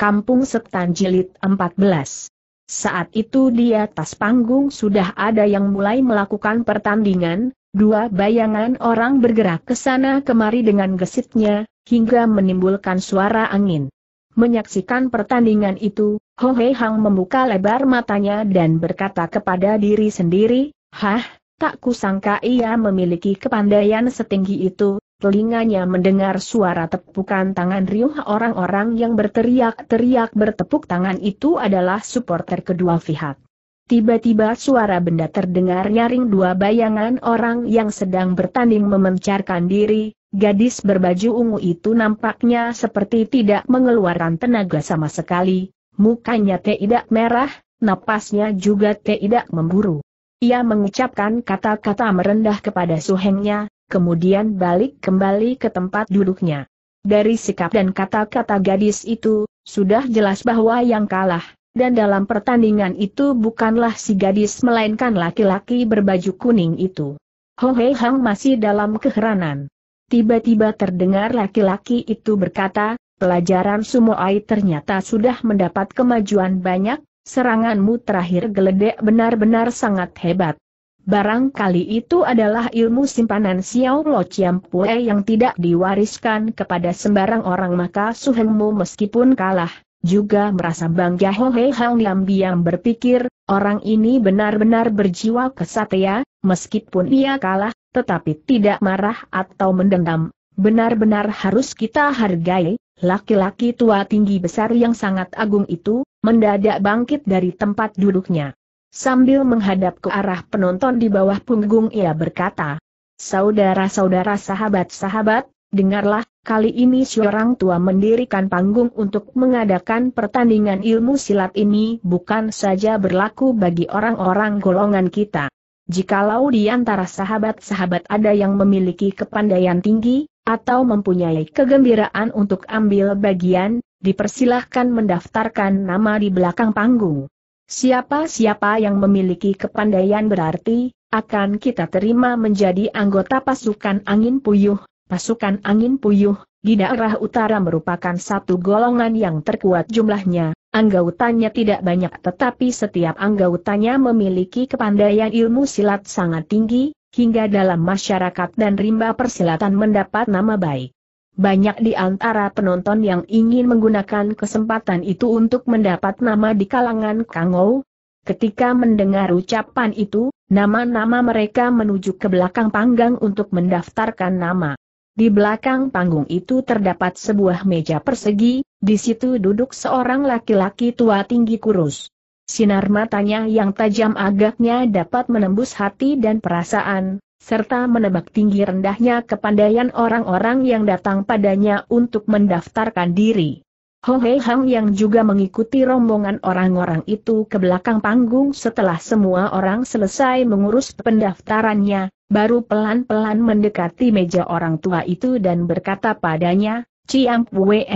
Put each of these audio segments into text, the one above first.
Kampung Setan Jilid 14. Saat itu di atas panggung sudah ada yang mulai melakukan pertandingan, dua bayangan orang bergerak ke sana kemari dengan gesitnya, hingga menimbulkan suara angin. Menyaksikan pertandingan itu, Ho Hei Hang membuka lebar matanya dan berkata kepada diri sendiri, Hah, tak kusangka ia memiliki kepandaian setinggi itu, telinganya mendengar suara tepukan tangan riuh orang-orang yang berteriak-teriak bertepuk tangan itu adalah supporter kedua pihak. Tiba-tiba suara benda terdengar nyaring dua bayangan orang yang sedang bertanding memencarkan diri, gadis berbaju ungu itu nampaknya seperti tidak mengeluarkan tenaga sama sekali, mukanya tidak merah, napasnya juga tidak memburu. Ia mengucapkan kata-kata merendah kepada suhengnya, kemudian balik kembali ke tempat duduknya. Dari sikap dan kata-kata gadis itu, sudah jelas bahwa yang kalah, dan dalam pertandingan itu bukanlah si gadis melainkan laki-laki berbaju kuning itu. Ho Hei Hang masih dalam keheranan. Tiba-tiba terdengar laki-laki itu berkata, pelajaran Sumo Ai ternyata sudah mendapat kemajuan banyak, seranganmu terakhir geledek benar-benar sangat hebat. Barangkali itu adalah ilmu simpanan Xiao Lo Chiam Pue yang tidak diwariskan kepada sembarang orang maka Suhenmu meskipun kalah, juga merasa bangga Ho Hei Hang diam berpikir, orang ini benar-benar berjiwa kesatria, ya, meskipun ia kalah, tetapi tidak marah atau mendendam, benar-benar harus kita hargai, laki-laki tua tinggi besar yang sangat agung itu, mendadak bangkit dari tempat duduknya. Sambil menghadap ke arah penonton di bawah punggung ia berkata, Saudara-saudara sahabat-sahabat, dengarlah, kali ini seorang tua mendirikan panggung untuk mengadakan pertandingan ilmu silat ini bukan saja berlaku bagi orang-orang golongan kita. Jikalau di antara sahabat-sahabat ada yang memiliki kepandaian tinggi, atau mempunyai kegembiraan untuk ambil bagian, dipersilahkan mendaftarkan nama di belakang panggung. Siapa-siapa yang memiliki kepandaian berarti, akan kita terima menjadi anggota pasukan angin puyuh. Pasukan angin puyuh, di daerah utara merupakan satu golongan yang terkuat jumlahnya. Anggotanya tidak banyak tetapi setiap anggotanya memiliki kepandaian ilmu silat sangat tinggi, hingga dalam masyarakat dan rimba persilatan mendapat nama baik. Banyak di antara penonton yang ingin menggunakan kesempatan itu untuk mendapat nama di kalangan Kangou. Ketika mendengar ucapan itu, nama-nama mereka menuju ke belakang panggang untuk mendaftarkan nama. Di belakang panggung itu terdapat sebuah meja persegi, di situ duduk seorang laki-laki tua tinggi kurus. Sinar matanya yang tajam agaknya dapat menembus hati dan perasaan, serta menebak tinggi rendahnya kepandaian orang-orang yang datang padanya untuk mendaftarkan diri. Ho Hei Hang yang juga mengikuti rombongan orang-orang itu ke belakang panggung setelah semua orang selesai mengurus pendaftarannya, baru pelan-pelan mendekati meja orang tua itu dan berkata padanya, Ciam Pue,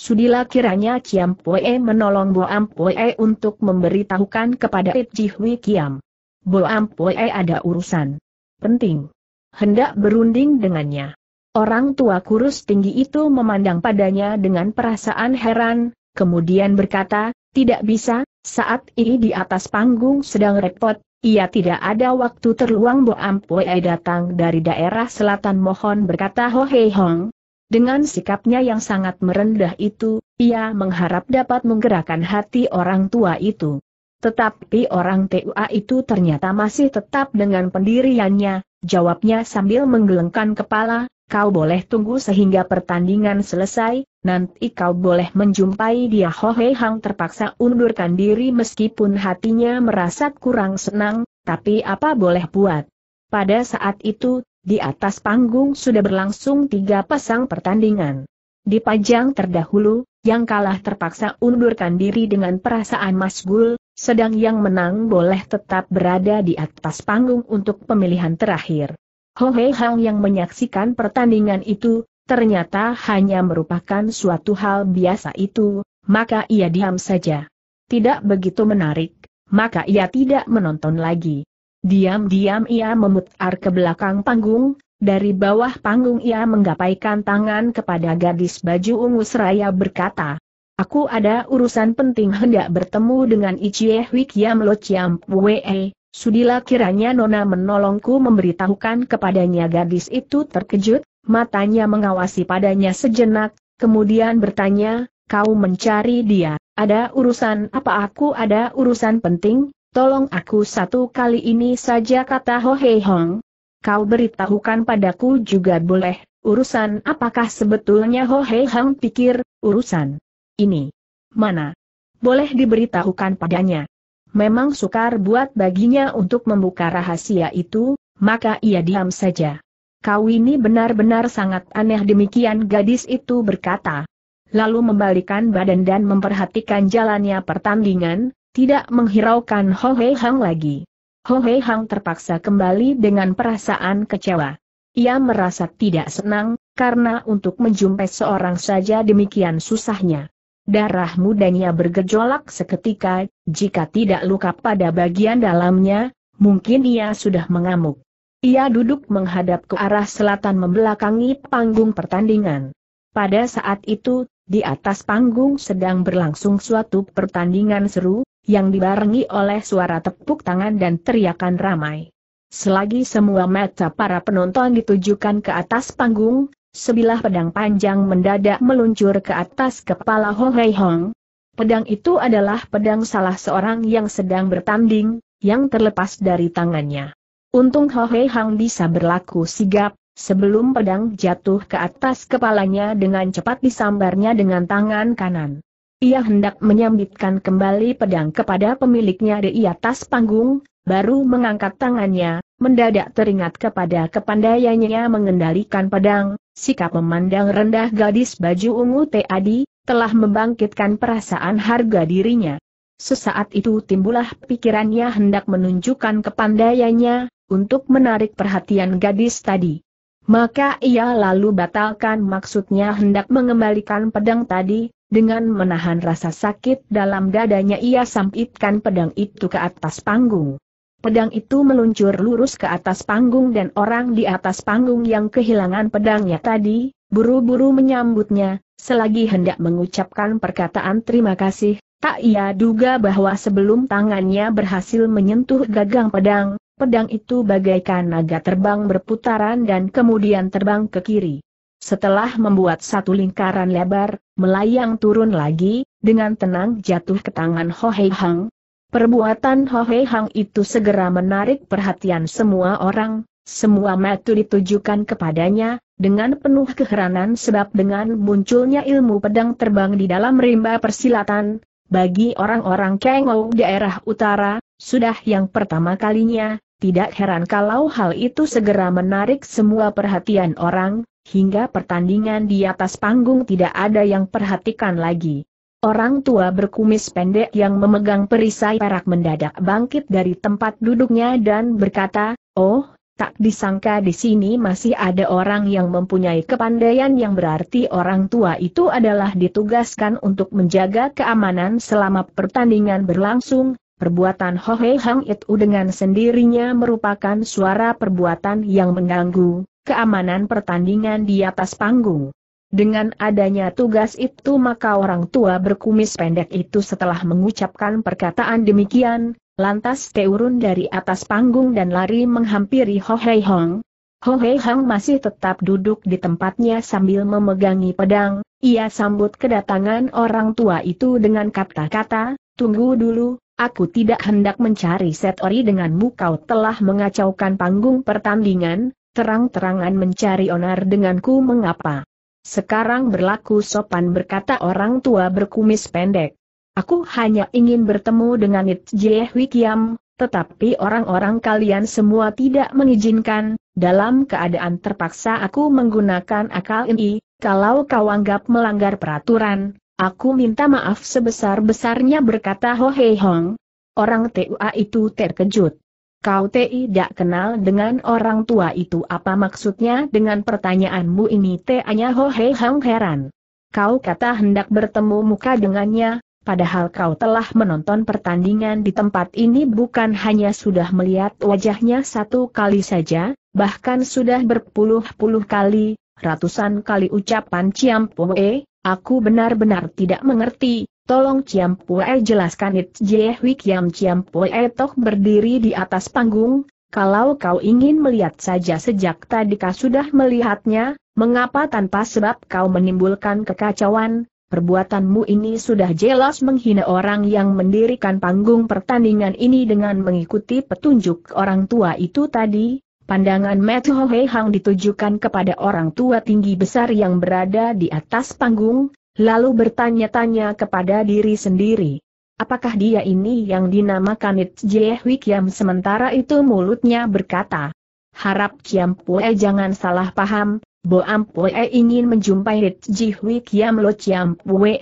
sudilah kiranya Ciam Pue menolong Boam Pue untuk memberitahukan kepada Ip Jihwi Kiam. Boam Pue ada urusan penting. Hendak berunding dengannya. Orang tua kurus tinggi itu memandang padanya dengan perasaan heran, kemudian berkata, tidak bisa, saat ini di atas panggung sedang repot, ia tidak ada waktu terluang Bo Ampue datang dari daerah selatan mohon berkata Ho Hei Hong. Dengan sikapnya yang sangat merendah itu, ia mengharap dapat menggerakkan hati orang tua itu. Tetapi orang TUA itu ternyata masih tetap dengan pendiriannya, jawabnya sambil menggelengkan kepala, kau boleh tunggu sehingga pertandingan selesai, nanti kau boleh menjumpai dia Hohe Hang terpaksa undurkan diri meskipun hatinya merasa kurang senang, tapi apa boleh buat. Pada saat itu, di atas panggung sudah berlangsung tiga pasang pertandingan. Dipajang terdahulu, yang kalah terpaksa undurkan diri dengan perasaan masgul, sedang yang menang boleh tetap berada di atas panggung untuk pemilihan terakhir. Ho Hei Hang yang menyaksikan pertandingan itu, ternyata hanya merupakan suatu hal biasa itu, maka ia diam saja. Tidak begitu menarik, maka ia tidak menonton lagi. Diam-diam ia memutar ke belakang panggung, dari bawah panggung ia menggapaikan tangan kepada gadis baju ungu seraya berkata, Aku ada urusan penting hendak bertemu dengan Ichie Huikiam Lo Chiam Wee. Sudilah kiranya Nona menolongku memberitahukan kepadanya gadis itu terkejut, matanya mengawasi padanya sejenak, kemudian bertanya, kau mencari dia, ada urusan apa aku ada urusan penting, tolong aku satu kali ini saja kata Ho Hei Hong. Kau beritahukan padaku juga boleh, urusan apakah sebetulnya Ho Hei Hong pikir, urusan ini. Mana? Boleh diberitahukan padanya. Memang sukar buat baginya untuk membuka rahasia itu, maka ia diam saja. Kau ini benar-benar sangat aneh demikian gadis itu berkata. Lalu membalikan badan dan memperhatikan jalannya pertandingan, tidak menghiraukan Ho Hei Hang lagi. Ho Hei Hang terpaksa kembali dengan perasaan kecewa. Ia merasa tidak senang, karena untuk menjumpai seorang saja demikian susahnya. Darah mudanya bergejolak seketika, jika tidak luka pada bagian dalamnya, mungkin ia sudah mengamuk. Ia duduk menghadap ke arah selatan membelakangi panggung pertandingan. Pada saat itu, di atas panggung sedang berlangsung suatu pertandingan seru, yang dibarengi oleh suara tepuk tangan dan teriakan ramai. Selagi semua mata para penonton ditujukan ke atas panggung, Sebilah pedang panjang mendadak meluncur ke atas kepala Ho Hei Hong. Pedang itu adalah pedang salah seorang yang sedang bertanding, yang terlepas dari tangannya. Untung Ho Hei Hong bisa berlaku sigap, sebelum pedang jatuh ke atas kepalanya dengan cepat disambarnya dengan tangan kanan. Ia hendak menyambitkan kembali pedang kepada pemiliknya di atas panggung, baru mengangkat tangannya, mendadak teringat kepada kepandaiannya mengendalikan pedang, sikap memandang rendah gadis baju ungu tadi, telah membangkitkan perasaan harga dirinya. Sesaat itu timbullah pikirannya hendak menunjukkan kepandaiannya, untuk menarik perhatian gadis tadi. Maka ia lalu batalkan maksudnya hendak mengembalikan pedang tadi, dengan menahan rasa sakit dalam dadanya ia sampitkan pedang itu ke atas panggung. Pedang itu meluncur lurus ke atas panggung dan orang di atas panggung yang kehilangan pedangnya tadi, buru-buru menyambutnya, selagi hendak mengucapkan perkataan terima kasih, tak ia duga bahwa sebelum tangannya berhasil menyentuh gagang pedang, pedang itu bagaikan naga terbang berputaran dan kemudian terbang ke kiri. Setelah membuat satu lingkaran lebar, melayang turun lagi, dengan tenang jatuh ke tangan Ho Hei Hang, Perbuatan Ho Hei Hang itu segera menarik perhatian semua orang, semua mata ditujukan kepadanya, dengan penuh keheranan sebab dengan munculnya ilmu pedang terbang di dalam rimba persilatan, bagi orang-orang Kengou daerah utara, sudah yang pertama kalinya, tidak heran kalau hal itu segera menarik semua perhatian orang, hingga pertandingan di atas panggung tidak ada yang perhatikan lagi. Orang tua berkumis pendek yang memegang perisai perak mendadak bangkit dari tempat duduknya dan berkata, Oh, tak disangka di sini masih ada orang yang mempunyai kepandaian yang berarti orang tua itu adalah ditugaskan untuk menjaga keamanan selama pertandingan berlangsung, Perbuatan Hohe Hang Itu dengan sendirinya merupakan suara perbuatan yang mengganggu keamanan pertandingan di atas panggung. Dengan adanya tugas itu maka orang tua berkumis pendek itu setelah mengucapkan perkataan demikian, lantas teurun dari atas panggung dan lari menghampiri Ho Hei Hong. Ho Hei Hong masih tetap duduk di tempatnya sambil memegangi pedang, ia sambut kedatangan orang tua itu dengan kata-kata, tunggu dulu, aku tidak hendak mencari setori denganmu kau telah mengacaukan panggung pertandingan, terang-terangan mencari onar denganku mengapa. Sekarang berlaku sopan berkata orang tua berkumis pendek. Aku hanya ingin bertemu dengan Itjie Wikiam, tetapi orang-orang kalian semua tidak mengizinkan, dalam keadaan terpaksa aku menggunakan akal ini, kalau kau anggap melanggar peraturan, aku minta maaf sebesar-besarnya berkata Ho Hei Hong. Orang TUA itu terkejut. Kau tidak kenal dengan orang tua itu apa maksudnya dengan pertanyaanmu ini Tanya Ho Hei Hang heran. Kau kata hendak bertemu muka dengannya, padahal kau telah menonton pertandingan di tempat ini bukan hanya sudah melihat wajahnya satu kali saja, bahkan sudah berpuluh-puluh kali, ratusan kali ucapan Ciampoe, aku benar-benar tidak mengerti, Tolong Ciam Pue jelaskan It Jie Hui Kiam Ciam Pue Tok berdiri di atas panggung, kalau kau ingin melihat saja sejak tadi kau sudah melihatnya, mengapa tanpa sebab kau menimbulkan kekacauan, perbuatanmu ini sudah jelas menghina orang yang mendirikan panggung pertandingan ini dengan mengikuti petunjuk orang tua itu tadi, Pandangan Matthew Hei Hang ditujukan kepada orang tua tinggi besar yang berada di atas panggung, Lalu bertanya-tanya kepada diri sendiri. Apakah dia ini yang dinamakan It Jehui Kiam sementara itu mulutnya berkata. Harap Kiam Pue jangan salah paham, Boam Pue ingin menjumpai It Jihui Kiam Lo Kiam Pue,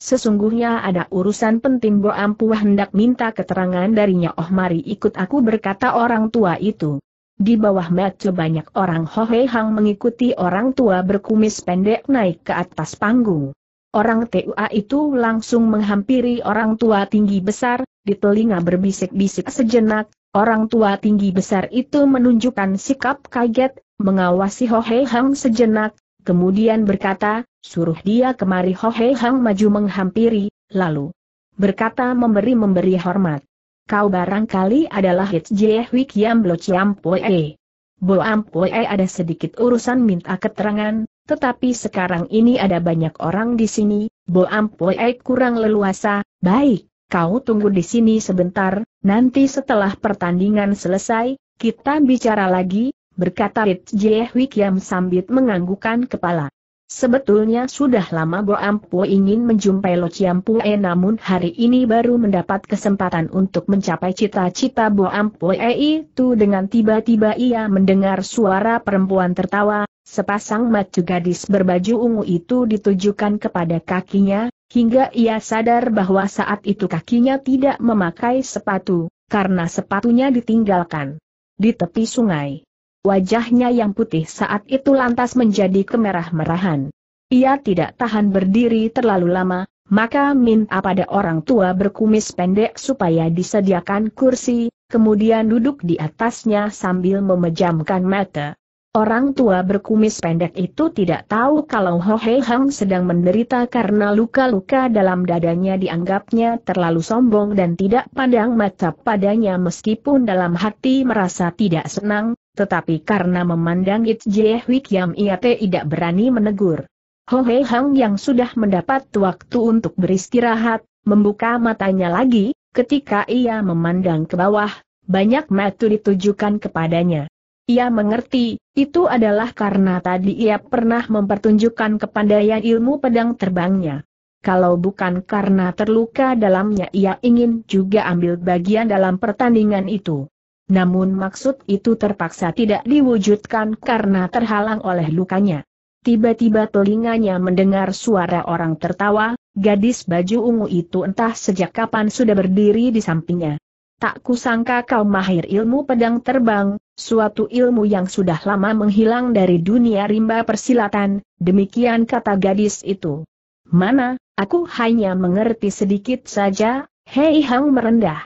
Sesungguhnya ada urusan penting Bo Pue hendak minta keterangan darinya Oh mari ikut aku berkata orang tua itu. Di bawah meja banyak orang Hohei Hang mengikuti orang tua berkumis pendek naik ke atas panggung. Orang TUA itu langsung menghampiri orang tua tinggi besar, di telinga berbisik-bisik sejenak, orang tua tinggi besar itu menunjukkan sikap kaget, mengawasi Hohe Hang sejenak, kemudian berkata, suruh dia kemari Hohe Hang maju menghampiri, lalu berkata memberi-memberi hormat. Kau barangkali adalah Hits Jehwik Kiam Blo Chiam Poe. E. Bo Am Poe e, ada sedikit urusan minta keterangan, tetapi sekarang ini ada banyak orang di sini, Bo Ampue kurang leluasa, baik, kau tunggu di sini sebentar, nanti setelah pertandingan selesai, kita bicara lagi, berkata Rit Jehui Kiam sambil menganggukan kepala. Sebetulnya sudah lama Bo Ampu ingin menjumpai Lo Chiampue namun hari ini baru mendapat kesempatan untuk mencapai cita-cita Bo Ampue itu dengan tiba-tiba ia mendengar suara perempuan tertawa, Sepasang mata gadis berbaju ungu itu ditujukan kepada kakinya, hingga ia sadar bahwa saat itu kakinya tidak memakai sepatu, karena sepatunya ditinggalkan di tepi sungai. Wajahnya yang putih saat itu lantas menjadi kemerah-merahan. Ia tidak tahan berdiri terlalu lama, maka minta pada orang tua berkumis pendek supaya disediakan kursi, kemudian duduk di atasnya sambil memejamkan mata. Orang tua berkumis pendek itu tidak tahu kalau Ho Hei Hang sedang menderita karena luka-luka dalam dadanya dianggapnya terlalu sombong dan tidak pandang mata padanya meskipun dalam hati merasa tidak senang, tetapi karena memandang It Jie Hui Kiam ia tidak berani menegur. Ho Hei Hang yang sudah mendapat waktu untuk beristirahat, membuka matanya lagi, ketika ia memandang ke bawah, banyak mata ditujukan kepadanya. Ia mengerti, itu adalah karena tadi ia pernah mempertunjukkan kepandaian ilmu pedang terbangnya. Kalau bukan karena terluka dalamnya ia ingin juga ambil bagian dalam pertandingan itu. Namun maksud itu terpaksa tidak diwujudkan karena terhalang oleh lukanya. Tiba-tiba telinganya mendengar suara orang tertawa, gadis baju ungu itu entah sejak kapan sudah berdiri di sampingnya. Tak kusangka kau mahir ilmu pedang terbang, suatu ilmu yang sudah lama menghilang dari dunia rimba persilatan, demikian kata gadis itu. Mana, aku hanya mengerti sedikit saja, Hei Hang merendah.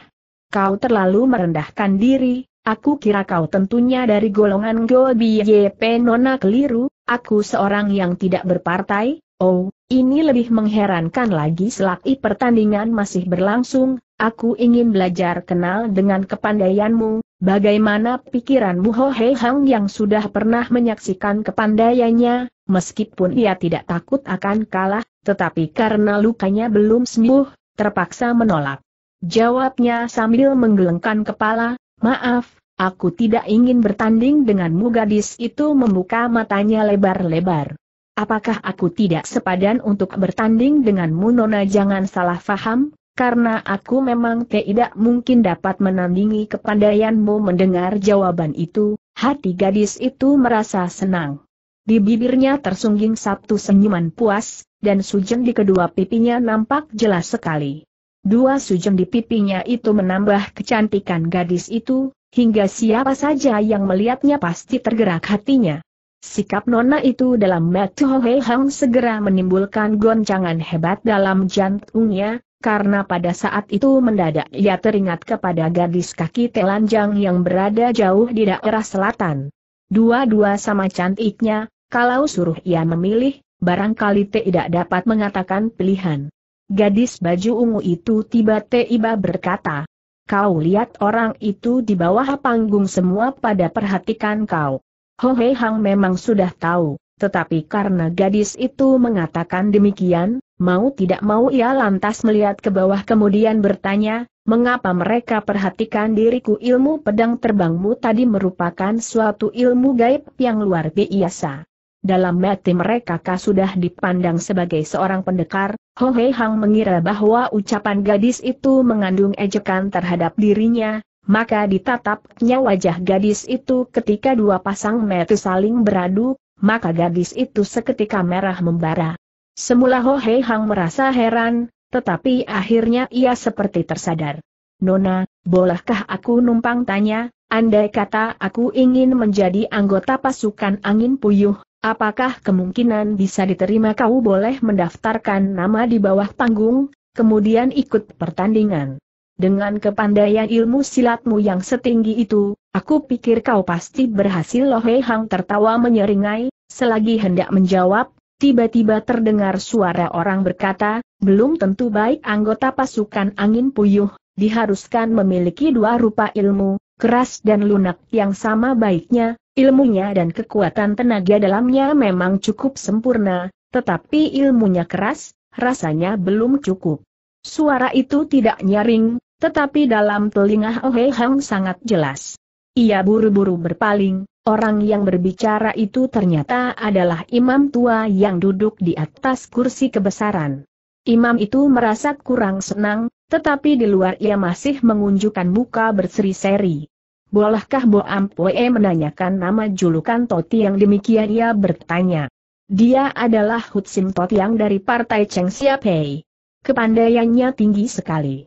Kau terlalu merendahkan diri, aku kira kau tentunya dari golongan Go YP Nona keliru, aku seorang yang tidak berpartai, oh, ini lebih mengherankan lagi selagi pertandingan masih berlangsung, Aku ingin belajar kenal dengan kepandaianmu, Bagaimana pikiranmu Ho Hei Hang yang sudah pernah menyaksikan kepandaiannya, meskipun ia tidak takut akan kalah, tetapi karena lukanya belum sembuh, terpaksa menolak. Jawabnya sambil menggelengkan kepala, maaf, aku tidak ingin bertanding denganmu gadis itu membuka matanya lebar-lebar. Apakah aku tidak sepadan untuk bertanding denganmu Nona jangan salah faham, karena aku memang tidak mungkin dapat menandingi kepandaianmu mendengar jawaban itu, hati gadis itu merasa senang. Di bibirnya tersungging satu senyuman puas, dan sujen di kedua pipinya nampak jelas sekali. Dua sujen di pipinya itu menambah kecantikan gadis itu, hingga siapa saja yang melihatnya pasti tergerak hatinya. Sikap nona itu dalam Matu Hang segera menimbulkan goncangan hebat dalam jantungnya, karena pada saat itu mendadak ia teringat kepada gadis kaki telanjang yang berada jauh di daerah selatan. Dua-dua sama cantiknya, kalau suruh ia memilih, barangkali tidak dapat mengatakan pilihan. Gadis baju ungu itu tiba-tiba berkata, Kau lihat orang itu di bawah panggung semua pada perhatikan kau. Ho Hei Hang memang sudah tahu, tetapi karena gadis itu mengatakan demikian, Mau tidak mau ia lantas melihat ke bawah kemudian bertanya, mengapa mereka perhatikan diriku ilmu pedang terbangmu tadi merupakan suatu ilmu gaib yang luar biasa. Dalam mati mereka kah sudah dipandang sebagai seorang pendekar, Ho Hei Hang mengira bahwa ucapan gadis itu mengandung ejekan terhadap dirinya, maka ditatapnya wajah gadis itu ketika dua pasang mata saling beradu, maka gadis itu seketika merah membara. Semula Ho Hei Hang merasa heran, tetapi akhirnya ia seperti tersadar. Nona, bolehkah aku numpang tanya, andai kata aku ingin menjadi anggota pasukan angin puyuh, apakah kemungkinan bisa diterima kau boleh mendaftarkan nama di bawah panggung, kemudian ikut pertandingan? Dengan kepandaian ilmu silatmu yang setinggi itu, aku pikir kau pasti berhasil Lohe Hang tertawa menyeringai, selagi hendak menjawab, tiba-tiba terdengar suara orang berkata, belum tentu baik anggota pasukan angin puyuh, diharuskan memiliki dua rupa ilmu, keras dan lunak yang sama baiknya, ilmunya dan kekuatan tenaga dalamnya memang cukup sempurna, tetapi ilmunya keras, rasanya belum cukup. Suara itu tidak nyaring, tetapi dalam telinga Ohe Hang sangat jelas. Ia buru-buru berpaling, Orang yang berbicara itu ternyata adalah imam tua yang duduk di atas kursi kebesaran. Imam itu merasa kurang senang, tetapi di luar ia masih mengunjukkan muka berseri-seri. Bolehkah Bo Ampue menanyakan nama julukan Toti yang demikian ia bertanya. Dia adalah Hutsim Toti yang dari partai Cheng Siapei. Kepandaiannya tinggi sekali.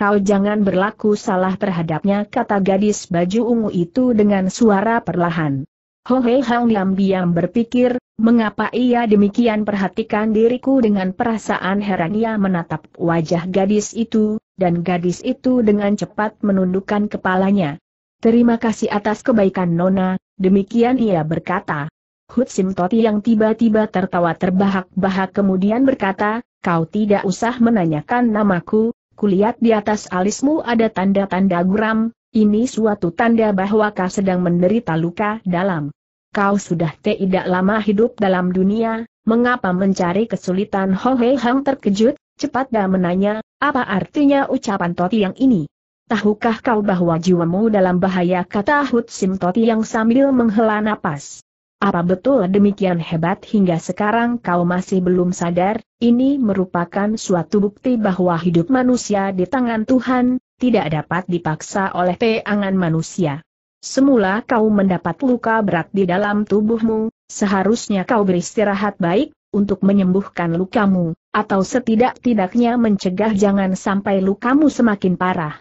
Kau jangan berlaku salah terhadapnya kata gadis baju ungu itu dengan suara perlahan. Ho Hei Hang diam-diam berpikir, mengapa ia demikian perhatikan diriku dengan perasaan heran ia menatap wajah gadis itu, dan gadis itu dengan cepat menundukkan kepalanya. Terima kasih atas kebaikan Nona, demikian ia berkata. Sim Toti yang tiba-tiba tertawa terbahak-bahak kemudian berkata, kau tidak usah menanyakan namaku, kulihat di atas alismu ada tanda-tanda guram, ini suatu tanda bahwa kau sedang menderita luka dalam. Kau sudah tidak lama hidup dalam dunia, mengapa mencari kesulitan Ho Hei Hang terkejut, cepat dan menanya, apa artinya ucapan Toti yang ini? Tahukah kau bahwa jiwamu dalam bahaya kata Hutsim Sim Toti yang sambil menghela napas. Apa betul demikian hebat hingga sekarang kau masih belum sadar, ini merupakan suatu bukti bahwa hidup manusia di tangan Tuhan, tidak dapat dipaksa oleh peangan manusia. Semula kau mendapat luka berat di dalam tubuhmu, seharusnya kau beristirahat baik, untuk menyembuhkan lukamu, atau setidak-tidaknya mencegah jangan sampai lukamu semakin parah.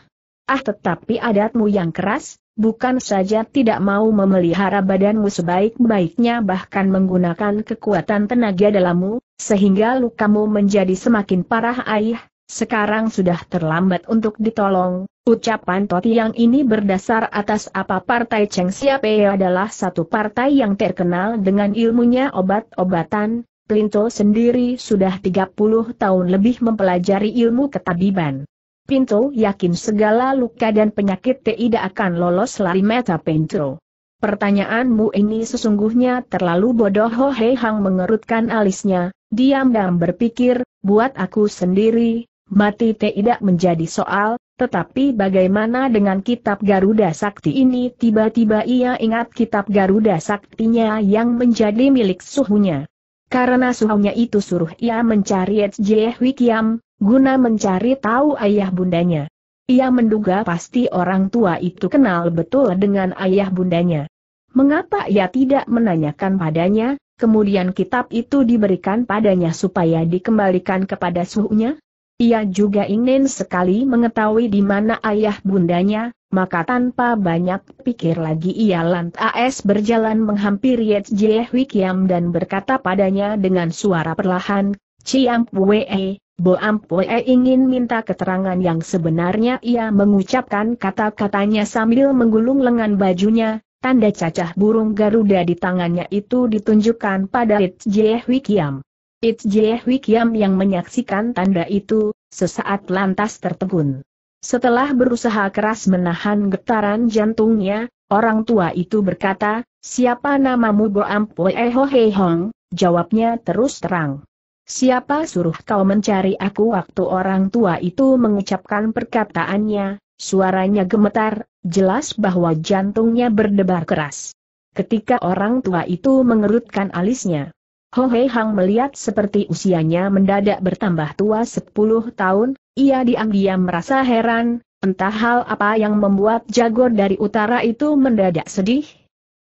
Ah tetapi adatmu yang keras, bukan saja tidak mau memelihara badanmu sebaik-baiknya bahkan menggunakan kekuatan tenaga dalammu, sehingga lukamu menjadi semakin parah Ayah, sekarang sudah terlambat untuk ditolong. Ucapan Toti yang ini berdasar atas apa partai Cheng Siape adalah satu partai yang terkenal dengan ilmunya obat-obatan, Plinto sendiri sudah 30 tahun lebih mempelajari ilmu ketabiban. Pinto yakin segala luka dan penyakit tidak akan lolos lari mata Pinto. Pertanyaanmu ini sesungguhnya terlalu bodoh Ho Hei Hang mengerutkan alisnya, diam-diam berpikir, buat aku sendiri, mati tidak menjadi soal, tetapi bagaimana dengan kitab Garuda Sakti ini tiba-tiba ia ingat kitab Garuda Saktinya yang menjadi milik suhunya. Karena suhunya itu suruh ia mencari Ejeh Wikiam, guna mencari tahu ayah bundanya. Ia menduga pasti orang tua itu kenal betul dengan ayah bundanya. Mengapa ia tidak menanyakan padanya, kemudian kitab itu diberikan padanya supaya dikembalikan kepada suhunya? Ia juga ingin sekali mengetahui di mana ayah bundanya, maka tanpa banyak pikir lagi ia lantas berjalan menghampiri Yet Jie Kiam dan berkata padanya dengan suara perlahan, Ciam Wee, Boam Poe eh, ingin minta keterangan yang sebenarnya ia mengucapkan kata-katanya sambil menggulung lengan bajunya, tanda cacah burung Garuda di tangannya itu ditunjukkan pada It Hwi Wikiam. It Hwi Wikiam yang menyaksikan tanda itu, sesaat lantas tertegun. Setelah berusaha keras menahan getaran jantungnya, orang tua itu berkata, siapa namamu Boam Poe eh, Ho Hei Hong, jawabnya terus terang. Siapa suruh kau mencari aku waktu orang tua itu mengucapkan perkataannya, suaranya gemetar, jelas bahwa jantungnya berdebar keras. Ketika orang tua itu mengerutkan alisnya, Ho Hei Hang melihat seperti usianya mendadak bertambah tua 10 tahun, ia diam-diam merasa heran, entah hal apa yang membuat Jago dari utara itu mendadak sedih.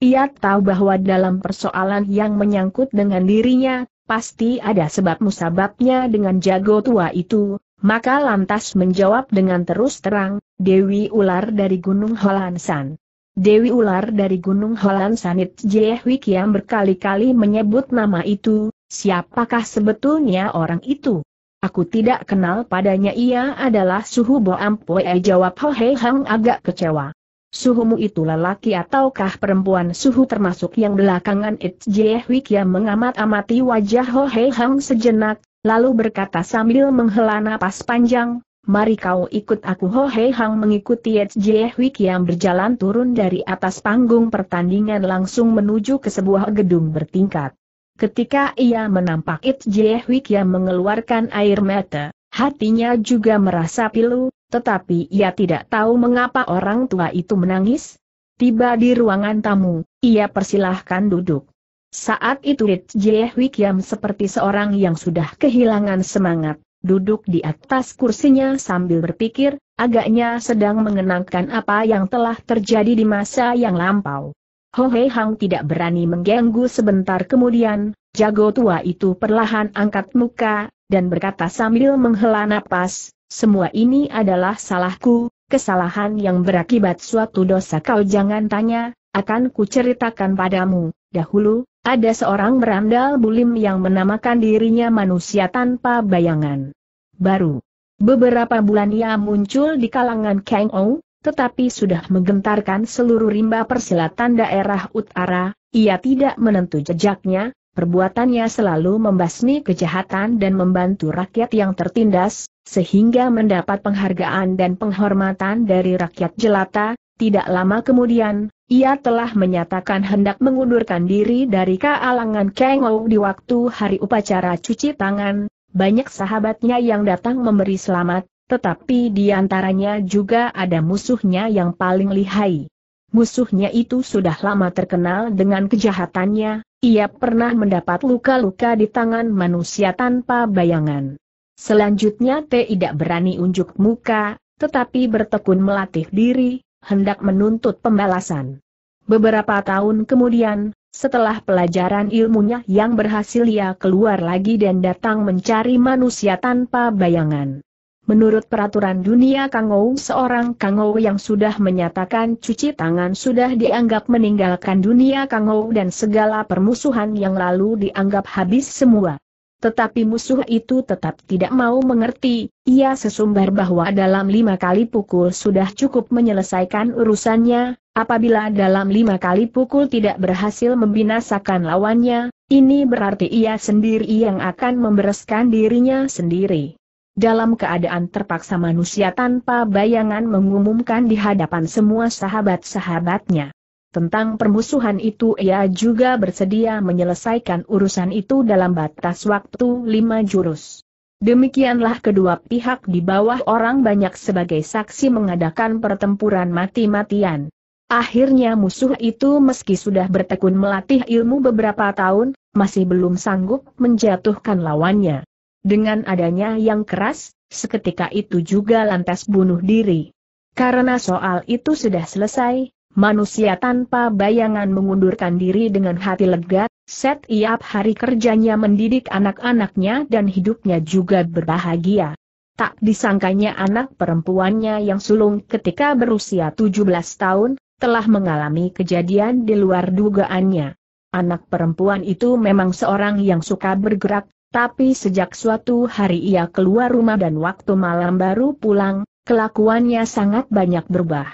Ia tahu bahwa dalam persoalan yang menyangkut dengan dirinya, pasti ada sebab musababnya dengan jago tua itu, maka lantas menjawab dengan terus terang, Dewi Ular dari Gunung Holansan. Dewi Ular dari Gunung Holansanit Jehwik yang berkali-kali menyebut nama itu, siapakah sebetulnya orang itu? Aku tidak kenal padanya ia adalah suhu Boam jawab Ho Hang agak kecewa. Suhumu itu lelaki ataukah perempuan suhu termasuk yang belakangan It Wikia mengamat-amati wajah Ho Hei Hang sejenak, lalu berkata sambil menghela napas panjang, Mari kau ikut aku Ho Hei Hang mengikuti It Wikia berjalan turun dari atas panggung pertandingan langsung menuju ke sebuah gedung bertingkat. Ketika ia menampak It Wikia mengeluarkan air mata, hatinya juga merasa pilu, tetapi ia tidak tahu mengapa orang tua itu menangis. Tiba di ruangan tamu, ia persilahkan duduk. Saat itu Rit Jie Wikiam seperti seorang yang sudah kehilangan semangat, duduk di atas kursinya sambil berpikir, agaknya sedang mengenangkan apa yang telah terjadi di masa yang lampau. Ho Hei Hang tidak berani mengganggu sebentar kemudian, jago tua itu perlahan angkat muka, dan berkata sambil menghela napas, semua ini adalah salahku, kesalahan yang berakibat suatu dosa kau jangan tanya, akan kuceritakan padamu. Dahulu, ada seorang berandal bulim yang menamakan dirinya manusia tanpa bayangan. Baru beberapa bulan ia muncul di kalangan Kang Ou, tetapi sudah menggentarkan seluruh rimba persilatan daerah utara, ia tidak menentu jejaknya, Perbuatannya selalu membasmi kejahatan dan membantu rakyat yang tertindas, sehingga mendapat penghargaan dan penghormatan dari rakyat jelata. Tidak lama kemudian, ia telah menyatakan hendak mengundurkan diri dari kealangan Kengou di waktu hari upacara cuci tangan. Banyak sahabatnya yang datang memberi selamat, tetapi di antaranya juga ada musuhnya yang paling lihai. Musuhnya itu sudah lama terkenal dengan kejahatannya, ia pernah mendapat luka-luka di tangan manusia tanpa bayangan. Selanjutnya tidak berani unjuk muka, tetapi bertekun melatih diri, hendak menuntut pembalasan. Beberapa tahun kemudian, setelah pelajaran ilmunya yang berhasil ia keluar lagi dan datang mencari manusia tanpa bayangan. Menurut peraturan dunia Kangou, seorang Kangou yang sudah menyatakan cuci tangan sudah dianggap meninggalkan dunia Kangou dan segala permusuhan yang lalu dianggap habis semua. Tetapi musuh itu tetap tidak mau mengerti, ia sesumbar bahwa dalam lima kali pukul sudah cukup menyelesaikan urusannya, apabila dalam lima kali pukul tidak berhasil membinasakan lawannya, ini berarti ia sendiri yang akan membereskan dirinya sendiri dalam keadaan terpaksa manusia tanpa bayangan mengumumkan di hadapan semua sahabat-sahabatnya. Tentang permusuhan itu ia juga bersedia menyelesaikan urusan itu dalam batas waktu lima jurus. Demikianlah kedua pihak di bawah orang banyak sebagai saksi mengadakan pertempuran mati-matian. Akhirnya musuh itu meski sudah bertekun melatih ilmu beberapa tahun, masih belum sanggup menjatuhkan lawannya. Dengan adanya yang keras, seketika itu juga lantas bunuh diri. Karena soal itu sudah selesai, manusia tanpa bayangan mengundurkan diri dengan hati lega, Setiap hari kerjanya mendidik anak-anaknya dan hidupnya juga berbahagia. Tak disangkanya anak perempuannya yang sulung ketika berusia 17 tahun, telah mengalami kejadian di luar dugaannya. Anak perempuan itu memang seorang yang suka bergerak, tapi sejak suatu hari ia keluar rumah dan waktu malam baru pulang, kelakuannya sangat banyak berubah.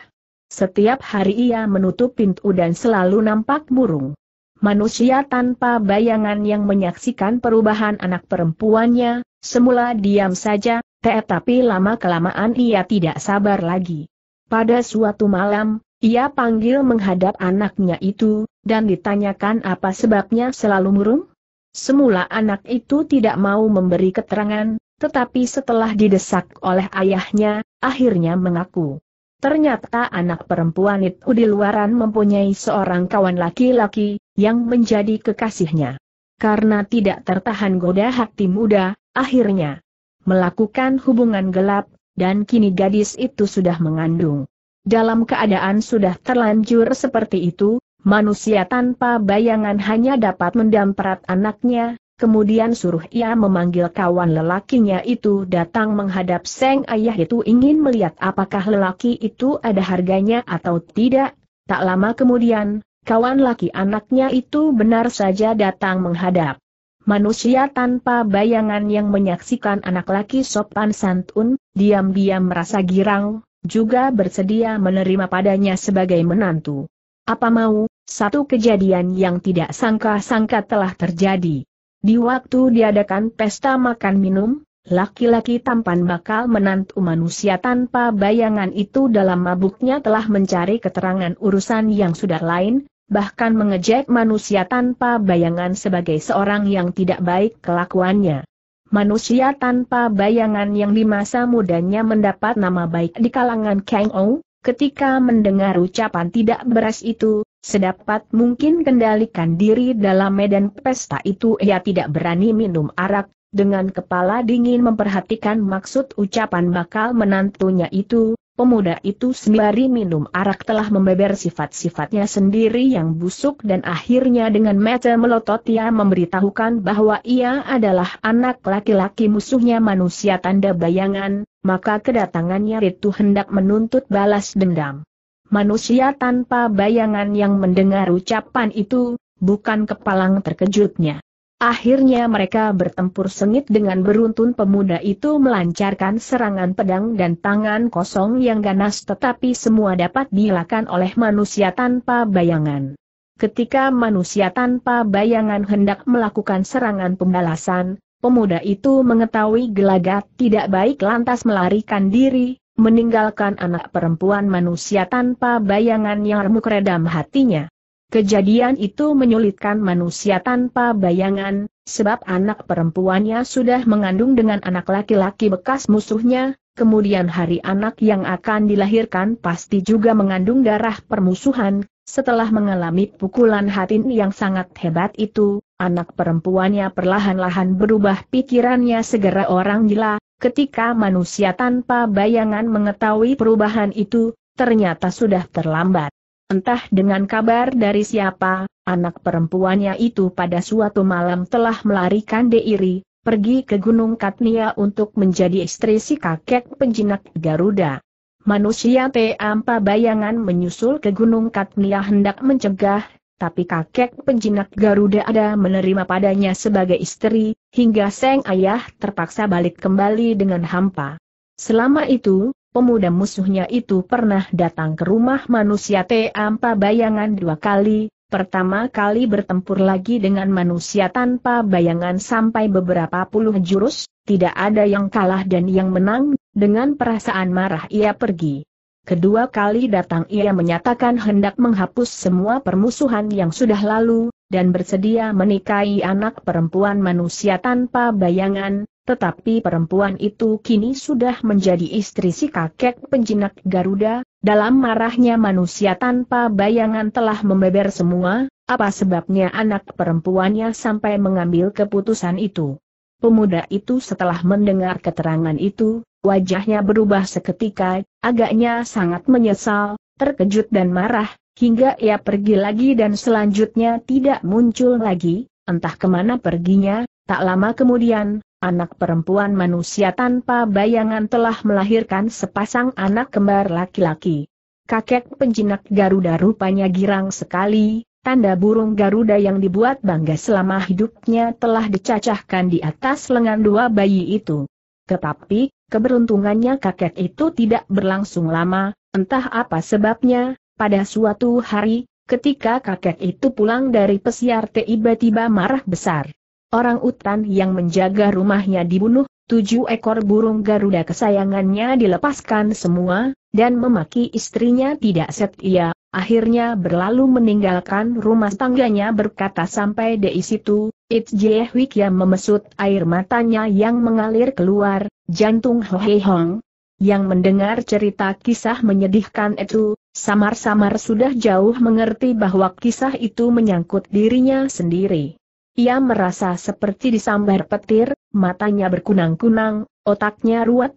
Setiap hari ia menutup pintu dan selalu nampak burung. Manusia tanpa bayangan yang menyaksikan perubahan anak perempuannya, semula diam saja, tetapi lama-kelamaan ia tidak sabar lagi. Pada suatu malam, ia panggil menghadap anaknya itu, dan ditanyakan apa sebabnya selalu murung? Semula anak itu tidak mau memberi keterangan, tetapi setelah didesak oleh ayahnya, akhirnya mengaku. Ternyata anak perempuan itu di luaran mempunyai seorang kawan laki-laki, yang menjadi kekasihnya. Karena tidak tertahan goda hati muda, akhirnya melakukan hubungan gelap, dan kini gadis itu sudah mengandung. Dalam keadaan sudah terlanjur seperti itu, manusia tanpa bayangan hanya dapat mendamprat anaknya, kemudian suruh ia memanggil kawan lelakinya itu datang menghadap seng ayah itu ingin melihat apakah lelaki itu ada harganya atau tidak. Tak lama kemudian, kawan laki anaknya itu benar saja datang menghadap. Manusia tanpa bayangan yang menyaksikan anak laki sopan santun, diam-diam merasa girang, juga bersedia menerima padanya sebagai menantu. Apa mau, satu kejadian yang tidak sangka-sangka telah terjadi. Di waktu diadakan pesta makan minum, laki-laki tampan bakal menantu manusia tanpa bayangan itu dalam mabuknya telah mencari keterangan urusan yang sudah lain, bahkan mengejek manusia tanpa bayangan sebagai seorang yang tidak baik kelakuannya. Manusia tanpa bayangan yang di masa mudanya mendapat nama baik di kalangan Kang Ou, ketika mendengar ucapan tidak beres itu, Sedapat mungkin kendalikan diri dalam medan pesta itu ia tidak berani minum arak, dengan kepala dingin memperhatikan maksud ucapan bakal menantunya itu, pemuda itu sembari minum arak telah membeber sifat-sifatnya sendiri yang busuk dan akhirnya dengan mata melotot ia memberitahukan bahwa ia adalah anak laki-laki musuhnya manusia tanda bayangan, maka kedatangannya itu hendak menuntut balas dendam. Manusia tanpa bayangan yang mendengar ucapan itu, bukan kepalang terkejutnya. Akhirnya mereka bertempur sengit dengan beruntun pemuda itu melancarkan serangan pedang dan tangan kosong yang ganas tetapi semua dapat dilakukan oleh manusia tanpa bayangan. Ketika manusia tanpa bayangan hendak melakukan serangan pembalasan, pemuda itu mengetahui gelagat tidak baik lantas melarikan diri, meninggalkan anak perempuan manusia tanpa bayangan yang remuk redam hatinya. Kejadian itu menyulitkan manusia tanpa bayangan, sebab anak perempuannya sudah mengandung dengan anak laki-laki bekas musuhnya, kemudian hari anak yang akan dilahirkan pasti juga mengandung darah permusuhan, setelah mengalami pukulan hati yang sangat hebat itu, anak perempuannya perlahan-lahan berubah pikirannya segera orang gila, ketika manusia tanpa bayangan mengetahui perubahan itu, ternyata sudah terlambat. Entah dengan kabar dari siapa, anak perempuannya itu pada suatu malam telah melarikan diri, pergi ke Gunung Katnia untuk menjadi istri si kakek penjinak Garuda. Manusia tanpa bayangan menyusul ke Gunung Katnia hendak mencegah tapi kakek penjinak Garuda ada menerima padanya sebagai istri, hingga Seng ayah terpaksa balik kembali dengan hampa. Selama itu, pemuda musuhnya itu pernah datang ke rumah manusia T tanpa bayangan dua kali, pertama kali bertempur lagi dengan manusia tanpa bayangan sampai beberapa puluh jurus, tidak ada yang kalah dan yang menang, dengan perasaan marah ia pergi. Kedua kali datang ia menyatakan hendak menghapus semua permusuhan yang sudah lalu, dan bersedia menikahi anak perempuan manusia tanpa bayangan, tetapi perempuan itu kini sudah menjadi istri si kakek penjinak Garuda, dalam marahnya manusia tanpa bayangan telah membeber semua, apa sebabnya anak perempuannya sampai mengambil keputusan itu. Pemuda itu setelah mendengar keterangan itu, wajahnya berubah seketika, agaknya sangat menyesal, terkejut dan marah, hingga ia pergi lagi dan selanjutnya tidak muncul lagi, entah kemana perginya, tak lama kemudian, anak perempuan manusia tanpa bayangan telah melahirkan sepasang anak kembar laki-laki. Kakek penjinak Garuda rupanya girang sekali, tanda burung Garuda yang dibuat bangga selama hidupnya telah dicacahkan di atas lengan dua bayi itu. Tetapi, Keberuntungannya kakek itu tidak berlangsung lama, entah apa sebabnya, pada suatu hari, ketika kakek itu pulang dari pesiar tiba-tiba marah besar. Orang utan yang menjaga rumahnya dibunuh, tujuh ekor burung Garuda kesayangannya dilepaskan semua, dan memaki istrinya tidak setia, Akhirnya berlalu meninggalkan rumah tangganya berkata sampai di situ, It Jie yang memesut air matanya yang mengalir keluar, jantung Hohe Hong. Yang mendengar cerita kisah menyedihkan itu, samar-samar sudah jauh mengerti bahwa kisah itu menyangkut dirinya sendiri. Ia merasa seperti disambar petir, matanya berkunang-kunang, otaknya ruwet.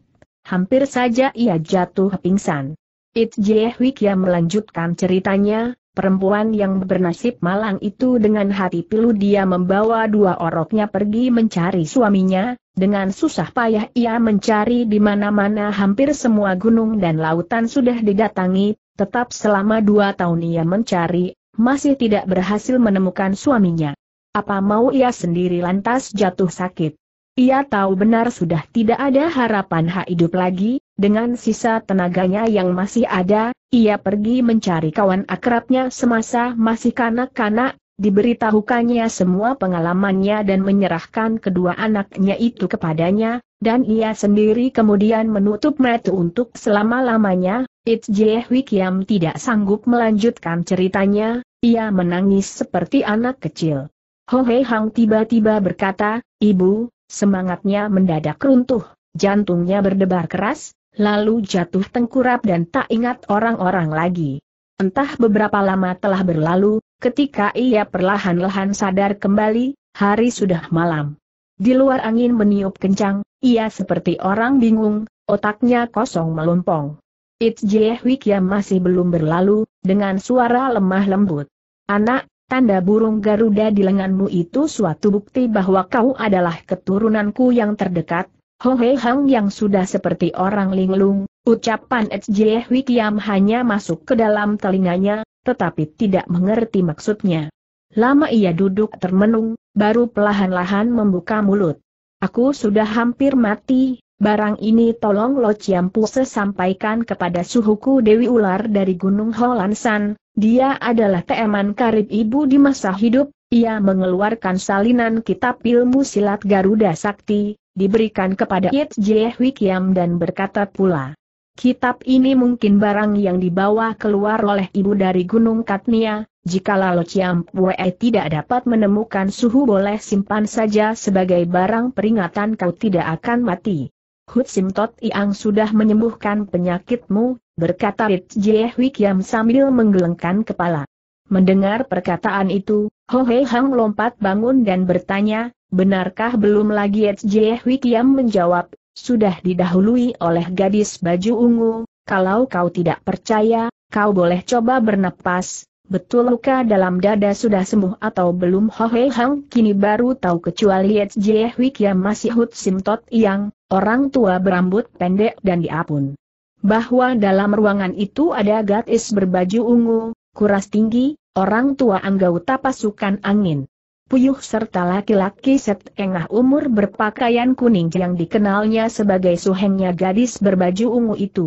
Hampir saja ia jatuh pingsan. It Wikia melanjutkan ceritanya, perempuan yang bernasib malang itu dengan hati pilu dia membawa dua oroknya pergi mencari suaminya, dengan susah payah ia mencari di mana-mana hampir semua gunung dan lautan sudah didatangi, tetap selama dua tahun ia mencari, masih tidak berhasil menemukan suaminya. Apa mau ia sendiri lantas jatuh sakit? Ia tahu benar sudah tidak ada harapan hak hidup lagi, dengan sisa tenaganya yang masih ada, ia pergi mencari kawan akrabnya semasa masih kanak-kanak, diberitahukannya semua pengalamannya dan menyerahkan kedua anaknya itu kepadanya, dan ia sendiri kemudian menutup mata untuk selama-lamanya, It Jeh Kiam tidak sanggup melanjutkan ceritanya, ia menangis seperti anak kecil. Ho Hei Hang tiba-tiba berkata, Ibu, semangatnya mendadak runtuh, jantungnya berdebar keras, lalu jatuh tengkurap dan tak ingat orang-orang lagi. Entah beberapa lama telah berlalu, ketika ia perlahan-lahan sadar kembali, hari sudah malam. Di luar angin meniup kencang, ia seperti orang bingung, otaknya kosong melompong. Itjeh Wikia masih belum berlalu, dengan suara lemah lembut. Anak, tanda burung Garuda di lenganmu itu suatu bukti bahwa kau adalah keturunanku yang terdekat, Ho He Hang yang sudah seperti orang linglung, ucapan Ejie Hui hanya masuk ke dalam telinganya, tetapi tidak mengerti maksudnya. Lama ia duduk termenung, baru pelahan lahan membuka mulut. Aku sudah hampir mati, barang ini tolong Lo Ciampuse sampaikan kepada suhuku Dewi Ular dari Gunung Holansan, dia adalah teman karib ibu di masa hidup, ia mengeluarkan salinan kitab ilmu silat Garuda Sakti, diberikan kepada Yit Jieh Wikiam dan berkata pula. Kitab ini mungkin barang yang dibawa keluar oleh ibu dari Gunung Katnia, jikalau Lalo Chiam Pue tidak dapat menemukan suhu boleh simpan saja sebagai barang peringatan kau tidak akan mati. Hut Simtot Iang sudah menyembuhkan penyakitmu, berkata Rit Jieh Wikiam sambil menggelengkan kepala. Mendengar perkataan itu, Ho Hei Hang lompat bangun dan bertanya, benarkah belum lagi Jie Hui menjawab, sudah didahului oleh gadis baju ungu, kalau kau tidak percaya, kau boleh coba bernapas, betul luka dalam dada sudah sembuh atau belum Ho Hei Hang kini baru tahu kecuali Jie Hui masih Hut Simtot Yang, orang tua berambut pendek dan diapun bahwa dalam ruangan itu ada gadis berbaju ungu, kuras tinggi, Orang tua anggota pasukan angin. Puyuh serta laki-laki setengah umur berpakaian kuning yang dikenalnya sebagai suhengnya gadis berbaju ungu itu.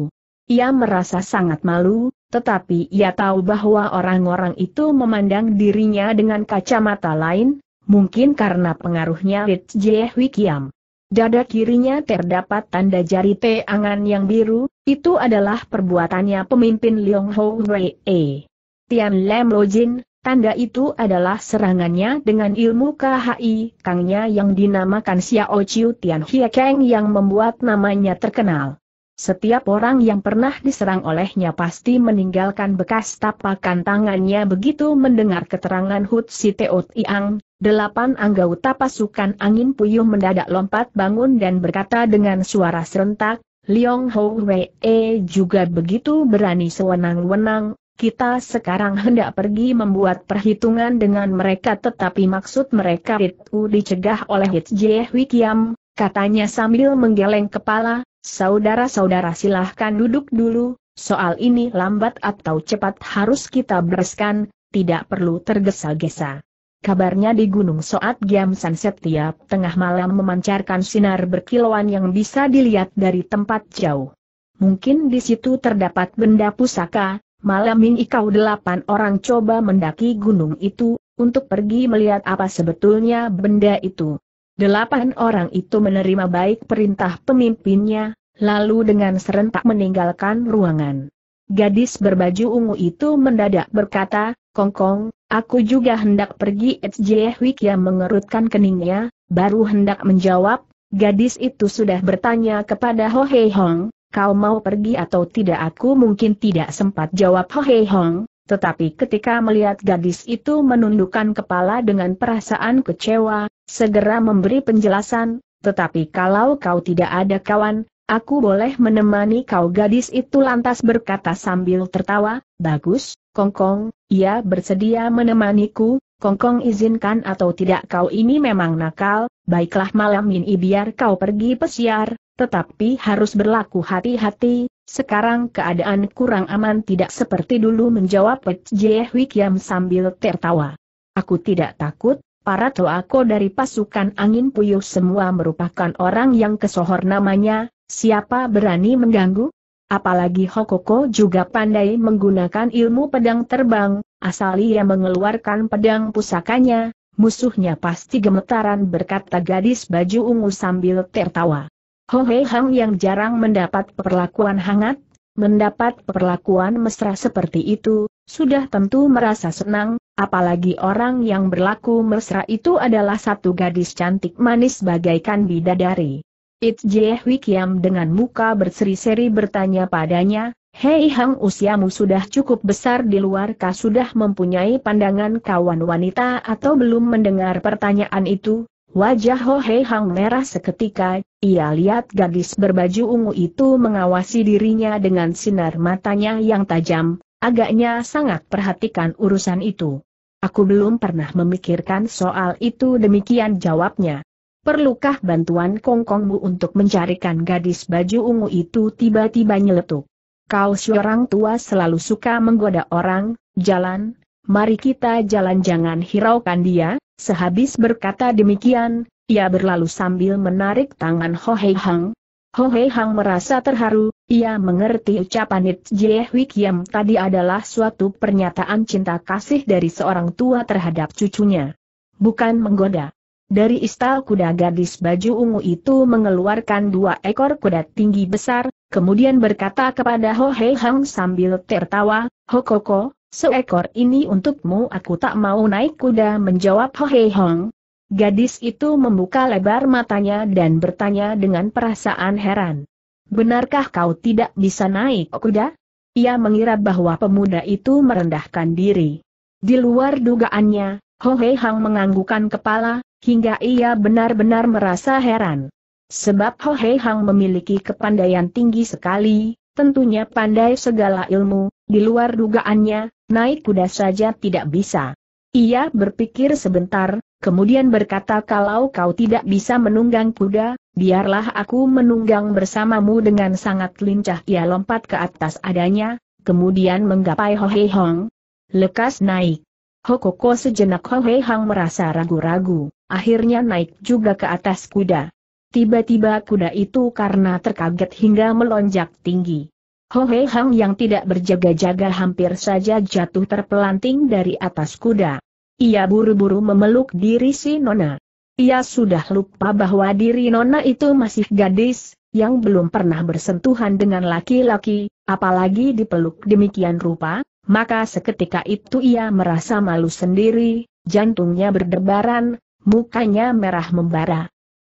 Ia merasa sangat malu, tetapi ia tahu bahwa orang-orang itu memandang dirinya dengan kacamata lain, mungkin karena pengaruhnya Rit Jie Wikiam. Dada kirinya terdapat tanda jari teangan yang biru, itu adalah perbuatannya pemimpin Leong Ho Wei. Tian Lo Jin, tanda itu adalah serangannya dengan ilmu KHI Kangnya yang dinamakan Xiao Chiu Tian Hie Kang yang membuat namanya terkenal. Setiap orang yang pernah diserang olehnya pasti meninggalkan bekas tapakan tangannya begitu mendengar keterangan Hut Si Teot Iang, delapan anggota pasukan angin puyuh mendadak lompat bangun dan berkata dengan suara serentak, Liong Hou Wei e juga begitu berani sewenang-wenang, kita sekarang hendak pergi membuat perhitungan dengan mereka tetapi maksud mereka itu dicegah oleh Hit Wikiam, katanya sambil menggeleng kepala, saudara-saudara silahkan duduk dulu, soal ini lambat atau cepat harus kita bereskan, tidak perlu tergesa-gesa. Kabarnya di Gunung Soat Giamsan setiap tengah malam memancarkan sinar berkilauan yang bisa dilihat dari tempat jauh. Mungkin di situ terdapat benda pusaka, Malam ini kau delapan orang coba mendaki gunung itu, untuk pergi melihat apa sebetulnya benda itu. Delapan orang itu menerima baik perintah pemimpinnya, lalu dengan serentak meninggalkan ruangan. Gadis berbaju ungu itu mendadak berkata, Kongkong, aku juga hendak pergi Ejehwik yang mengerutkan keningnya, baru hendak menjawab, gadis itu sudah bertanya kepada Ho Hei Hong, kau mau pergi atau tidak aku mungkin tidak sempat jawab Hei Hong, tetapi ketika melihat gadis itu menundukkan kepala dengan perasaan kecewa, segera memberi penjelasan, tetapi kalau kau tidak ada kawan, aku boleh menemani kau gadis itu lantas berkata sambil tertawa, bagus, Kongkong, ia bersedia menemaniku, Kongkong izinkan atau tidak kau ini memang nakal, baiklah malam ini biar kau pergi pesiar, tetapi harus berlaku hati-hati, sekarang keadaan kurang aman tidak seperti dulu menjawab Jie Hui sambil tertawa. Aku tidak takut, para toako dari pasukan angin puyuh semua merupakan orang yang kesohor namanya, siapa berani mengganggu? Apalagi Hokoko juga pandai menggunakan ilmu pedang terbang, asal ia mengeluarkan pedang pusakanya, musuhnya pasti gemetaran berkata gadis baju ungu sambil tertawa. Ho Hei Hang yang jarang mendapat perlakuan hangat, mendapat perlakuan mesra seperti itu, sudah tentu merasa senang, apalagi orang yang berlaku mesra itu adalah satu gadis cantik manis bagaikan bidadari. It Jie Wikiam dengan muka berseri-seri bertanya padanya, Hei Hang usiamu sudah cukup besar di luar kah sudah mempunyai pandangan kawan wanita atau belum mendengar pertanyaan itu? Wajah Ho Hei Hang merah seketika, ia lihat gadis berbaju ungu itu mengawasi dirinya dengan sinar matanya yang tajam, agaknya sangat perhatikan urusan itu. Aku belum pernah memikirkan soal itu demikian jawabnya. Perlukah bantuan kongkongmu untuk mencarikan gadis baju ungu itu tiba-tiba nyeletuk? Kau si tua selalu suka menggoda orang, jalan, mari kita jalan jangan hiraukan dia, sehabis berkata demikian, ia berlalu sambil menarik tangan Ho Hei Hang. Ho Hei Hang merasa terharu, ia mengerti ucapan It Jie Wikiam tadi adalah suatu pernyataan cinta kasih dari seorang tua terhadap cucunya. Bukan menggoda. Dari istal kuda gadis baju ungu itu mengeluarkan dua ekor kuda tinggi besar, kemudian berkata kepada Ho Hei Hang sambil tertawa, Ho Koko, seekor ini untukmu aku tak mau naik kuda menjawab Ho Hei Hang. Gadis itu membuka lebar matanya dan bertanya dengan perasaan heran. Benarkah kau tidak bisa naik kuda? Ia mengira bahwa pemuda itu merendahkan diri. Di luar dugaannya, Ho Hei Hang menganggukan kepala, hingga ia benar-benar merasa heran. Sebab Ho Hei Hang memiliki kepandaian tinggi sekali, tentunya pandai segala ilmu, di luar dugaannya, naik kuda saja tidak bisa. Ia berpikir sebentar, kemudian berkata kalau kau tidak bisa menunggang kuda, biarlah aku menunggang bersamamu dengan sangat lincah. Ia lompat ke atas adanya, kemudian menggapai Ho Hei Hang, Lekas naik. Hokoko sejenak Ho Hei Hang merasa ragu-ragu. Akhirnya naik juga ke atas kuda. Tiba-tiba kuda itu karena terkaget hingga melonjak tinggi. Hohe Hang yang tidak berjaga-jaga hampir saja jatuh terpelanting dari atas kuda. Ia buru-buru memeluk diri si Nona. Ia sudah lupa bahwa diri Nona itu masih gadis, yang belum pernah bersentuhan dengan laki-laki, apalagi dipeluk demikian rupa, maka seketika itu ia merasa malu sendiri, jantungnya berdebaran, mukanya merah membara.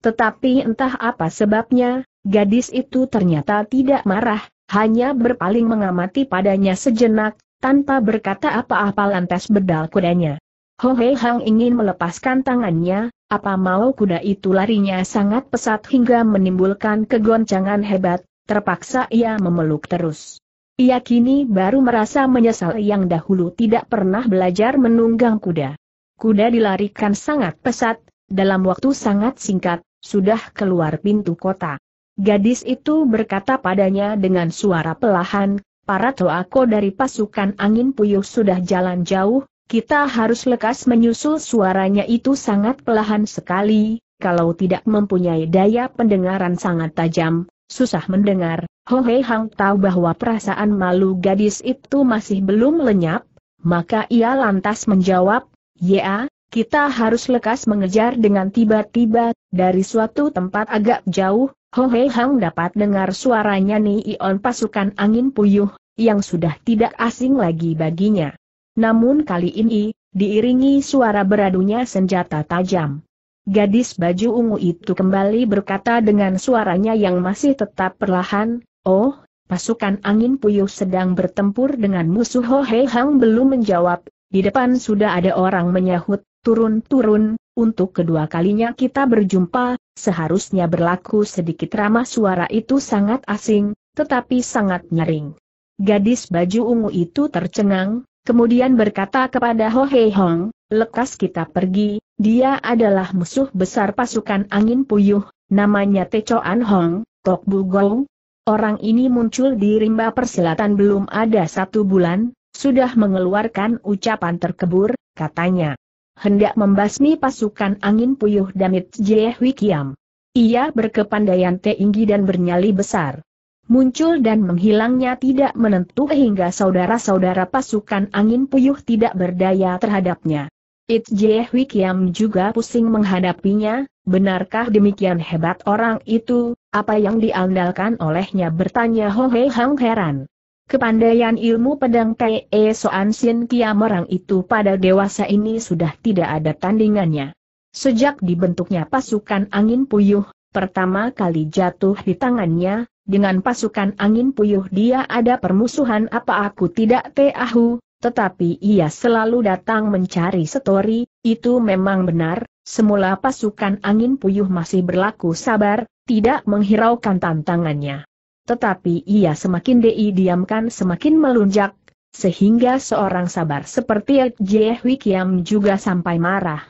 Tetapi entah apa sebabnya, gadis itu ternyata tidak marah, hanya berpaling mengamati padanya sejenak, tanpa berkata apa-apa lantas bedal kudanya. Ho Hei Hang ingin melepaskan tangannya, apa mau kuda itu larinya sangat pesat hingga menimbulkan kegoncangan hebat, terpaksa ia memeluk terus. Ia kini baru merasa menyesal yang dahulu tidak pernah belajar menunggang kuda kuda dilarikan sangat pesat, dalam waktu sangat singkat, sudah keluar pintu kota. Gadis itu berkata padanya dengan suara pelahan, para toako dari pasukan angin puyuh sudah jalan jauh, kita harus lekas menyusul suaranya itu sangat pelahan sekali, kalau tidak mempunyai daya pendengaran sangat tajam, susah mendengar. Hohe Hang tahu bahwa perasaan malu gadis itu masih belum lenyap, maka ia lantas menjawab, Ya, kita harus lekas mengejar dengan tiba-tiba, dari suatu tempat agak jauh, Ho Hei Hang dapat dengar suaranya on pasukan angin puyuh, yang sudah tidak asing lagi baginya. Namun kali ini, diiringi suara beradunya senjata tajam. Gadis baju ungu itu kembali berkata dengan suaranya yang masih tetap perlahan, Oh, pasukan angin puyuh sedang bertempur dengan musuh Ho Hei Hang belum menjawab, di depan sudah ada orang menyahut, turun-turun, untuk kedua kalinya kita berjumpa, seharusnya berlaku sedikit ramah suara itu sangat asing, tetapi sangat nyaring. Gadis baju ungu itu tercengang, kemudian berkata kepada Ho Hei Hong, lekas kita pergi, dia adalah musuh besar pasukan angin puyuh, namanya An Hong, Tok Bu Gong. Orang ini muncul di rimba persilatan belum ada satu bulan, sudah mengeluarkan ucapan terkebur, katanya. Hendak membasmi pasukan angin puyuh Damit Jehui Kiam. Ia berkepandaian tinggi dan bernyali besar. Muncul dan menghilangnya tidak menentu hingga saudara-saudara pasukan angin puyuh tidak berdaya terhadapnya. It Jehui juga pusing menghadapinya, benarkah demikian hebat orang itu, apa yang diandalkan olehnya bertanya Ho Hei Hang heran. Kepandaian ilmu pedang Te Soan Sin Merang itu pada dewasa ini sudah tidak ada tandingannya. Sejak dibentuknya pasukan angin puyuh, pertama kali jatuh di tangannya, dengan pasukan angin puyuh dia ada permusuhan apa aku tidak tahu, tetapi ia selalu datang mencari setori, itu memang benar, semula pasukan angin puyuh masih berlaku sabar, tidak menghiraukan tantangannya tetapi ia semakin diidamkan semakin melunjak, sehingga seorang sabar seperti Jehwi Kiam juga sampai marah.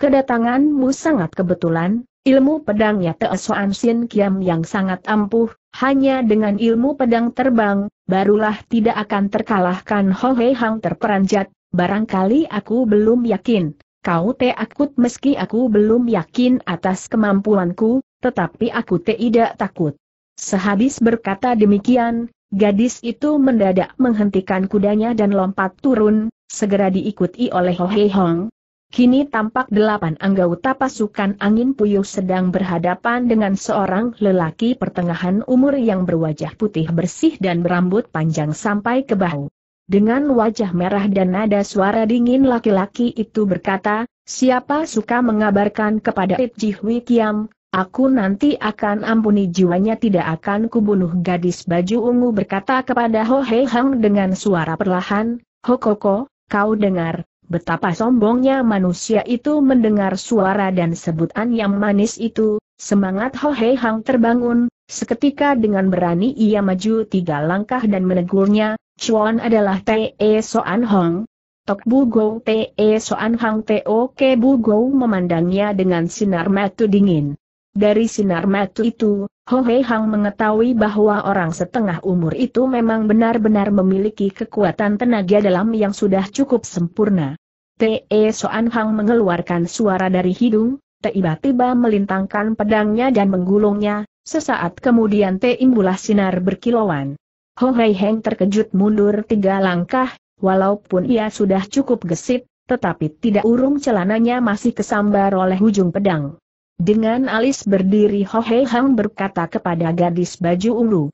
Kedatanganmu sangat kebetulan, ilmu pedangnya Teosoan Sin Kiam yang sangat ampuh, hanya dengan ilmu pedang terbang, barulah tidak akan terkalahkan Ho Hei Hang terperanjat, barangkali aku belum yakin. Kau Te akut meski aku belum yakin atas kemampuanku, tetapi aku tidak takut. Sehabis berkata demikian, gadis itu mendadak menghentikan kudanya dan lompat turun, segera diikuti oleh Ho Hei Hong. Kini tampak delapan anggota pasukan angin puyuh sedang berhadapan dengan seorang lelaki pertengahan umur yang berwajah putih bersih dan berambut panjang sampai ke bahu. Dengan wajah merah dan nada suara dingin laki-laki itu berkata, siapa suka mengabarkan kepada It Jihui Kiam, Aku nanti akan ampuni jiwanya tidak akan kubunuh gadis baju ungu berkata kepada Ho Hei Hang dengan suara perlahan, Hokoko, kau dengar, betapa sombongnya manusia itu mendengar suara dan sebutan yang manis itu, semangat Ho Hei Hang terbangun, seketika dengan berani ia maju tiga langkah dan menegurnya, Chuan adalah Te e Soan Hong, Tok Bu Go Te e Soan Hang Te Oke Bu Go memandangnya dengan sinar mata dingin. Dari sinar mata itu, Ho Hei Hang mengetahui bahwa orang setengah umur itu memang benar-benar memiliki kekuatan tenaga dalam yang sudah cukup sempurna. Te Soan Hang mengeluarkan suara dari hidung, tiba-tiba melintangkan pedangnya dan menggulungnya, sesaat kemudian Te Imbulah sinar berkilauan. Ho Hei Hang terkejut mundur tiga langkah, walaupun ia sudah cukup gesit, tetapi tidak urung celananya masih kesambar oleh ujung pedang. Dengan alis berdiri Ho Hei Hang berkata kepada gadis baju ungu.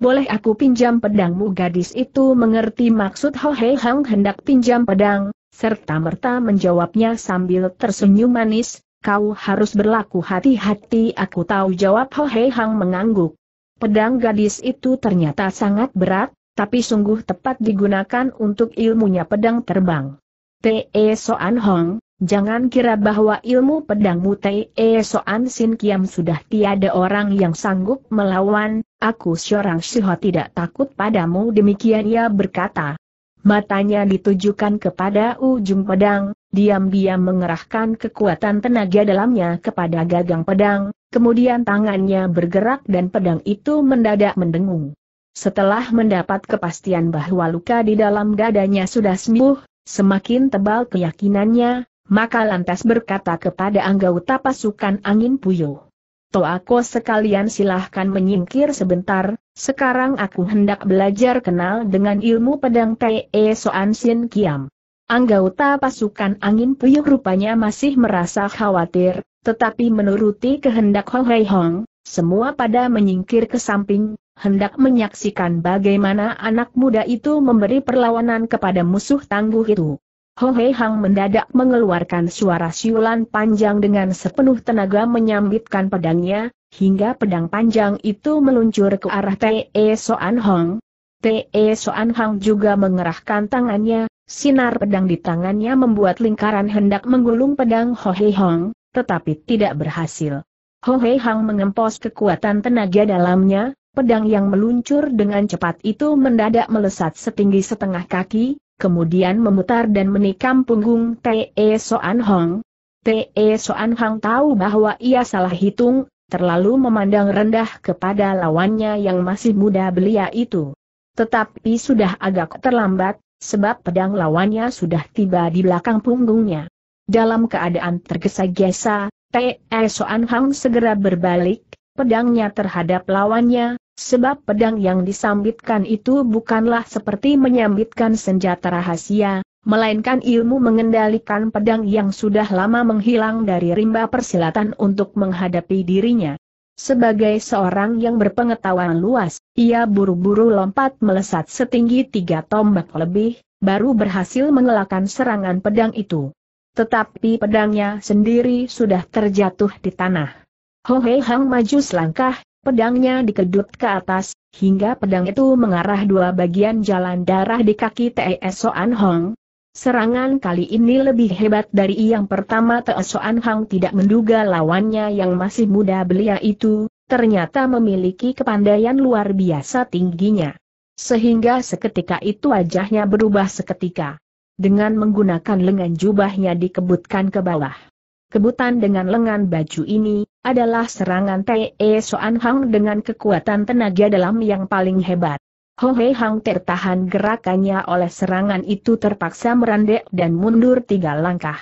Boleh aku pinjam pedangmu gadis itu mengerti maksud Ho Hei Hang hendak pinjam pedang, serta merta menjawabnya sambil tersenyum manis, kau harus berlaku hati-hati aku tahu jawab Ho Hei Hang mengangguk. Pedang gadis itu ternyata sangat berat, tapi sungguh tepat digunakan untuk ilmunya pedang terbang. T.E. Soan Hong, Jangan kira bahwa ilmu pedang mutai e Soan Sin Kiam sudah tiada orang yang sanggup melawan, aku seorang siho tidak takut padamu demikian ia berkata. Matanya ditujukan kepada ujung pedang, diam-diam mengerahkan kekuatan tenaga dalamnya kepada gagang pedang, kemudian tangannya bergerak dan pedang itu mendadak mendengung. Setelah mendapat kepastian bahwa luka di dalam dadanya sudah sembuh, semakin tebal keyakinannya, maka lantas berkata kepada anggota pasukan angin puyuh. aku sekalian silahkan menyingkir sebentar, sekarang aku hendak belajar kenal dengan ilmu pedang Te Soan Sin Kiam. Anggota pasukan angin puyuh rupanya masih merasa khawatir, tetapi menuruti kehendak Ho Hei Hong, semua pada menyingkir ke samping, hendak menyaksikan bagaimana anak muda itu memberi perlawanan kepada musuh tangguh itu. Ho Hei Hang mendadak mengeluarkan suara siulan panjang dengan sepenuh tenaga menyambitkan pedangnya, hingga pedang panjang itu meluncur ke arah T.E. E Soan Hong. T.E. E Soan Hong juga mengerahkan tangannya, sinar pedang di tangannya membuat lingkaran hendak menggulung pedang Ho Hei Hong, tetapi tidak berhasil. Ho Hei Hang mengempos kekuatan tenaga dalamnya, pedang yang meluncur dengan cepat itu mendadak melesat setinggi setengah kaki, kemudian memutar dan menikam punggung T.E. Soan Hong. T.E. Soan Hong tahu bahwa ia salah hitung, terlalu memandang rendah kepada lawannya yang masih muda belia itu. Tetapi sudah agak terlambat, sebab pedang lawannya sudah tiba di belakang punggungnya. Dalam keadaan tergesa-gesa, T.E. Soan Hong segera berbalik, pedangnya terhadap lawannya, Sebab pedang yang disambitkan itu bukanlah seperti menyambitkan senjata rahasia, melainkan ilmu mengendalikan pedang yang sudah lama menghilang dari rimba persilatan untuk menghadapi dirinya. Sebagai seorang yang berpengetahuan luas, ia buru-buru lompat melesat setinggi tiga tombak lebih, baru berhasil mengelakkan serangan pedang itu. Tetapi pedangnya sendiri sudah terjatuh di tanah. Ho Hei Hang maju selangkah, Pedangnya dikedut ke atas, hingga pedang itu mengarah dua bagian jalan darah di kaki Te Soan Hong. Serangan kali ini lebih hebat dari yang pertama Te Soan Hong tidak menduga lawannya yang masih muda belia itu, ternyata memiliki kepandaian luar biasa tingginya. Sehingga seketika itu wajahnya berubah seketika. Dengan menggunakan lengan jubahnya dikebutkan ke bawah. Kebutan dengan lengan baju ini, adalah serangan Te Soan Hang dengan kekuatan tenaga dalam yang paling hebat. Ho Hei Hang tertahan gerakannya oleh serangan itu terpaksa merandek dan mundur tiga langkah.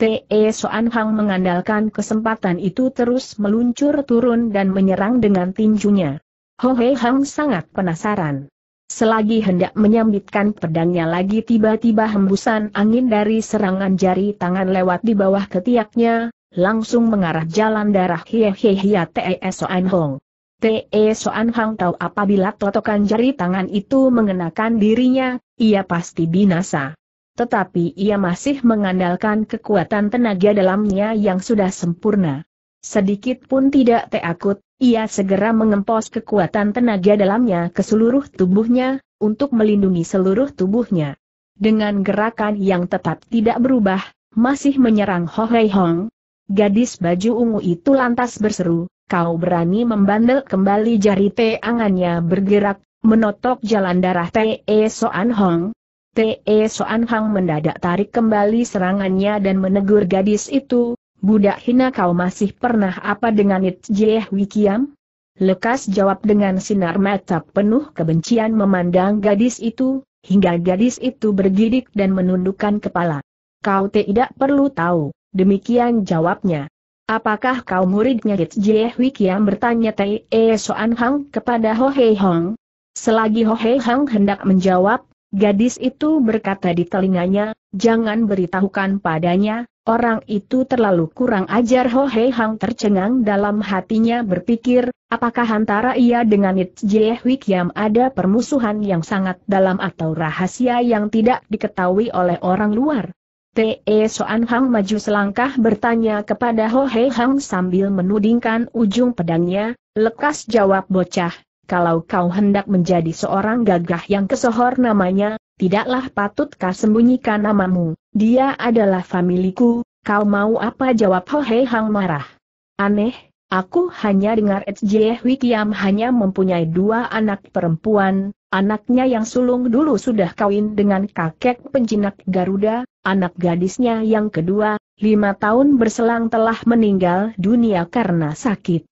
Te Soan Hang mengandalkan kesempatan itu terus meluncur turun dan menyerang dengan tinjunya. Ho Hei Hang sangat penasaran. Selagi hendak menyambitkan pedangnya lagi tiba-tiba hembusan angin dari serangan jari tangan lewat di bawah ketiaknya, langsung mengarah jalan darah Hiehiehia Te e Soan Hong. Te e Soan Hong tahu apabila totokan jari tangan itu mengenakan dirinya, ia pasti binasa. Tetapi ia masih mengandalkan kekuatan tenaga dalamnya yang sudah sempurna. Sedikit pun tidak takut, ia segera mengempos kekuatan tenaga dalamnya ke seluruh tubuhnya, untuk melindungi seluruh tubuhnya. Dengan gerakan yang tetap tidak berubah, masih menyerang Ho Hei Hong. Gadis baju ungu itu lantas berseru, kau berani membandel kembali jari tangannya bergerak, menotok jalan darah Te Soan Hong. Te Soan Hong mendadak tarik kembali serangannya dan menegur gadis itu, Budak hina kau masih pernah apa dengan Itjeh Wikiam? Lekas jawab dengan sinar mata penuh kebencian memandang gadis itu, hingga gadis itu bergidik dan menundukkan kepala. Kau tidak perlu tahu, demikian jawabnya. Apakah kau muridnya Itjeh Wikiam bertanya Tei Soan Hang kepada Ho Hei Hong? Selagi Ho Hei Hang hendak menjawab, Gadis itu berkata di telinganya, jangan beritahukan padanya, orang itu terlalu kurang ajar Ho Hei Hang tercengang dalam hatinya berpikir, apakah antara ia dengan It Jie Wikiam ada permusuhan yang sangat dalam atau rahasia yang tidak diketahui oleh orang luar? Te Soan Hang maju selangkah bertanya kepada Ho Hei Hang sambil menudingkan ujung pedangnya, lekas jawab bocah, kalau kau hendak menjadi seorang gagah yang kesohor namanya, tidaklah patutkah sembunyikan namamu, dia adalah familiku, kau mau apa jawab Ho Hei Hang marah. Aneh, aku hanya dengar Ej Wikiam hanya mempunyai dua anak perempuan, anaknya yang sulung dulu sudah kawin dengan kakek penjinak Garuda, anak gadisnya yang kedua, lima tahun berselang telah meninggal dunia karena sakit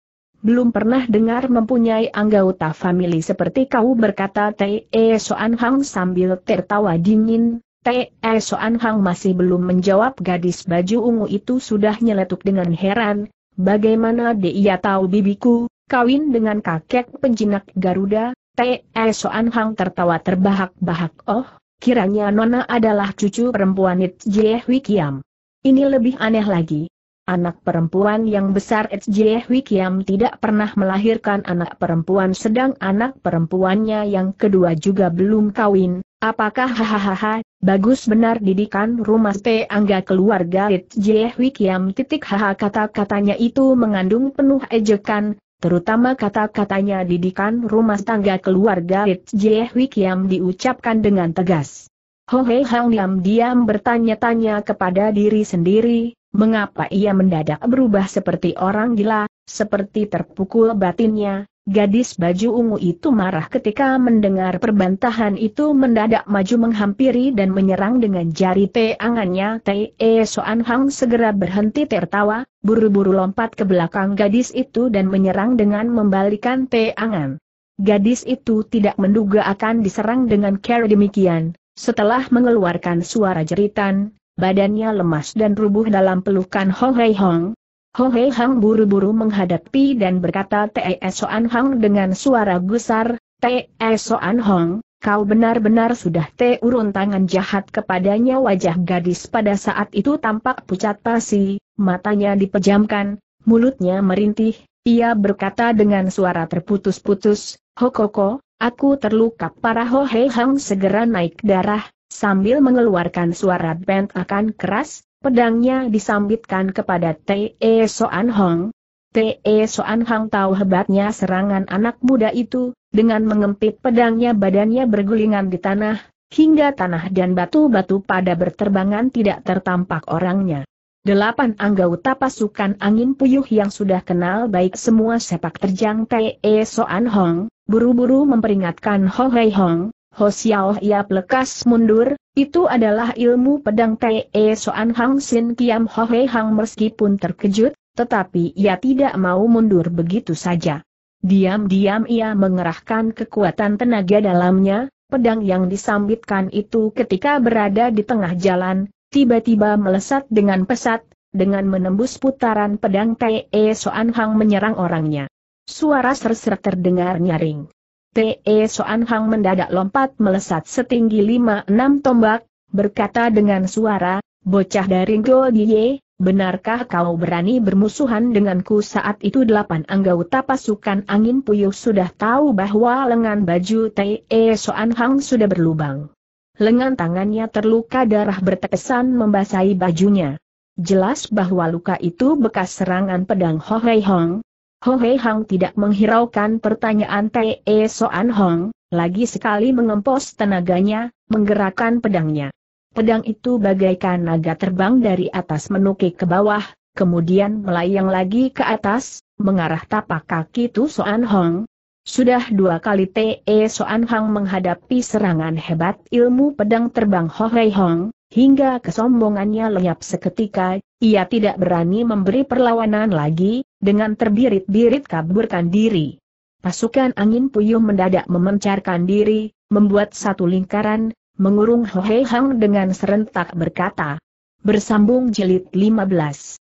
belum pernah dengar mempunyai anggota family seperti kau berkata Te Soan Hang sambil tertawa dingin, Te Soan Hang masih belum menjawab gadis baju ungu itu sudah nyeletuk dengan heran, bagaimana dia tahu bibiku, kawin dengan kakek penjinak Garuda, Te Soan Hang tertawa terbahak-bahak oh, kiranya Nona adalah cucu perempuan It Jie Kiam. Ini lebih aneh lagi. Anak perempuan yang besar Ejie Wikiam tidak pernah melahirkan anak perempuan sedang anak perempuannya yang kedua juga belum kawin. Apakah hahaha, bagus benar didikan rumah Angga keluarga Ejie Wikiam titik haha kata-katanya itu mengandung penuh ejekan, terutama kata-katanya didikan rumah tangga keluarga Ejie Wikiam diucapkan dengan tegas. Hei Hang Yam diam bertanya-tanya kepada diri sendiri, Mengapa ia mendadak berubah seperti orang gila, seperti terpukul batinnya, Gadis baju ungu itu marah ketika mendengar perbantahan itu mendadak maju menghampiri dan menyerang dengan jari teangannya T.E. E Soan Hang segera berhenti tertawa, buru-buru lompat ke belakang gadis itu dan menyerang dengan membalikan teangan. Gadis itu tidak menduga akan diserang dengan cara demikian, setelah mengeluarkan suara jeritan, badannya lemas dan rubuh dalam pelukan Ho Hei Hong. Ho Hei Hong buru-buru menghadapi dan berkata Te Soan Hong dengan suara gusar, Te Soan Hong, kau benar-benar sudah te urun tangan jahat kepadanya wajah gadis pada saat itu tampak pucat pasi, matanya dipejamkan, mulutnya merintih, ia berkata dengan suara terputus-putus, Hokoko, aku terluka parah Ho Hei Hong segera naik darah, Sambil mengeluarkan suara bent akan keras, pedangnya disambitkan kepada T.E. Soan Hong. T.E. Soan Hong tahu hebatnya serangan anak muda itu, dengan mengempit pedangnya badannya bergulingan di tanah, hingga tanah dan batu-batu pada berterbangan tidak tertampak orangnya. Delapan anggota pasukan angin puyuh yang sudah kenal baik semua sepak terjang T.E. Soan Hong, buru-buru memperingatkan Ho Hei Hong, Xiao ia lekas mundur, itu adalah ilmu pedang Te Soan Hang Sin Kiam Ho He Hang meskipun terkejut, tetapi ia tidak mau mundur begitu saja. Diam-diam ia mengerahkan kekuatan tenaga dalamnya, pedang yang disambitkan itu ketika berada di tengah jalan, tiba-tiba melesat dengan pesat, dengan menembus putaran pedang Te Soan Hang menyerang orangnya. Suara serser terdengar nyaring. P.E. Soan Hang mendadak lompat melesat setinggi lima-enam tombak, berkata dengan suara, bocah dari Go Diye, benarkah kau berani bermusuhan denganku saat itu delapan anggota pasukan angin puyuh sudah tahu bahwa lengan baju T.E. Soan Hang sudah berlubang. Lengan tangannya terluka darah bertepesan membasahi bajunya. Jelas bahwa luka itu bekas serangan pedang Ho Hei Hong, Ho Hei Hang tidak menghiraukan pertanyaan Te e Soan Hong, lagi sekali mengempos tenaganya, menggerakkan pedangnya. Pedang itu bagaikan naga terbang dari atas menukik ke bawah, kemudian melayang lagi ke atas, mengarah tapak kaki Tu Soan Hong. Sudah dua kali Te e Soan Hong menghadapi serangan hebat ilmu pedang terbang Ho Hei Hong, Hingga kesombongannya lenyap seketika, ia tidak berani memberi perlawanan lagi, dengan terbirit-birit kaburkan diri. Pasukan angin puyuh mendadak memencarkan diri, membuat satu lingkaran, mengurung Hohe Hang dengan serentak berkata. Bersambung jilid 15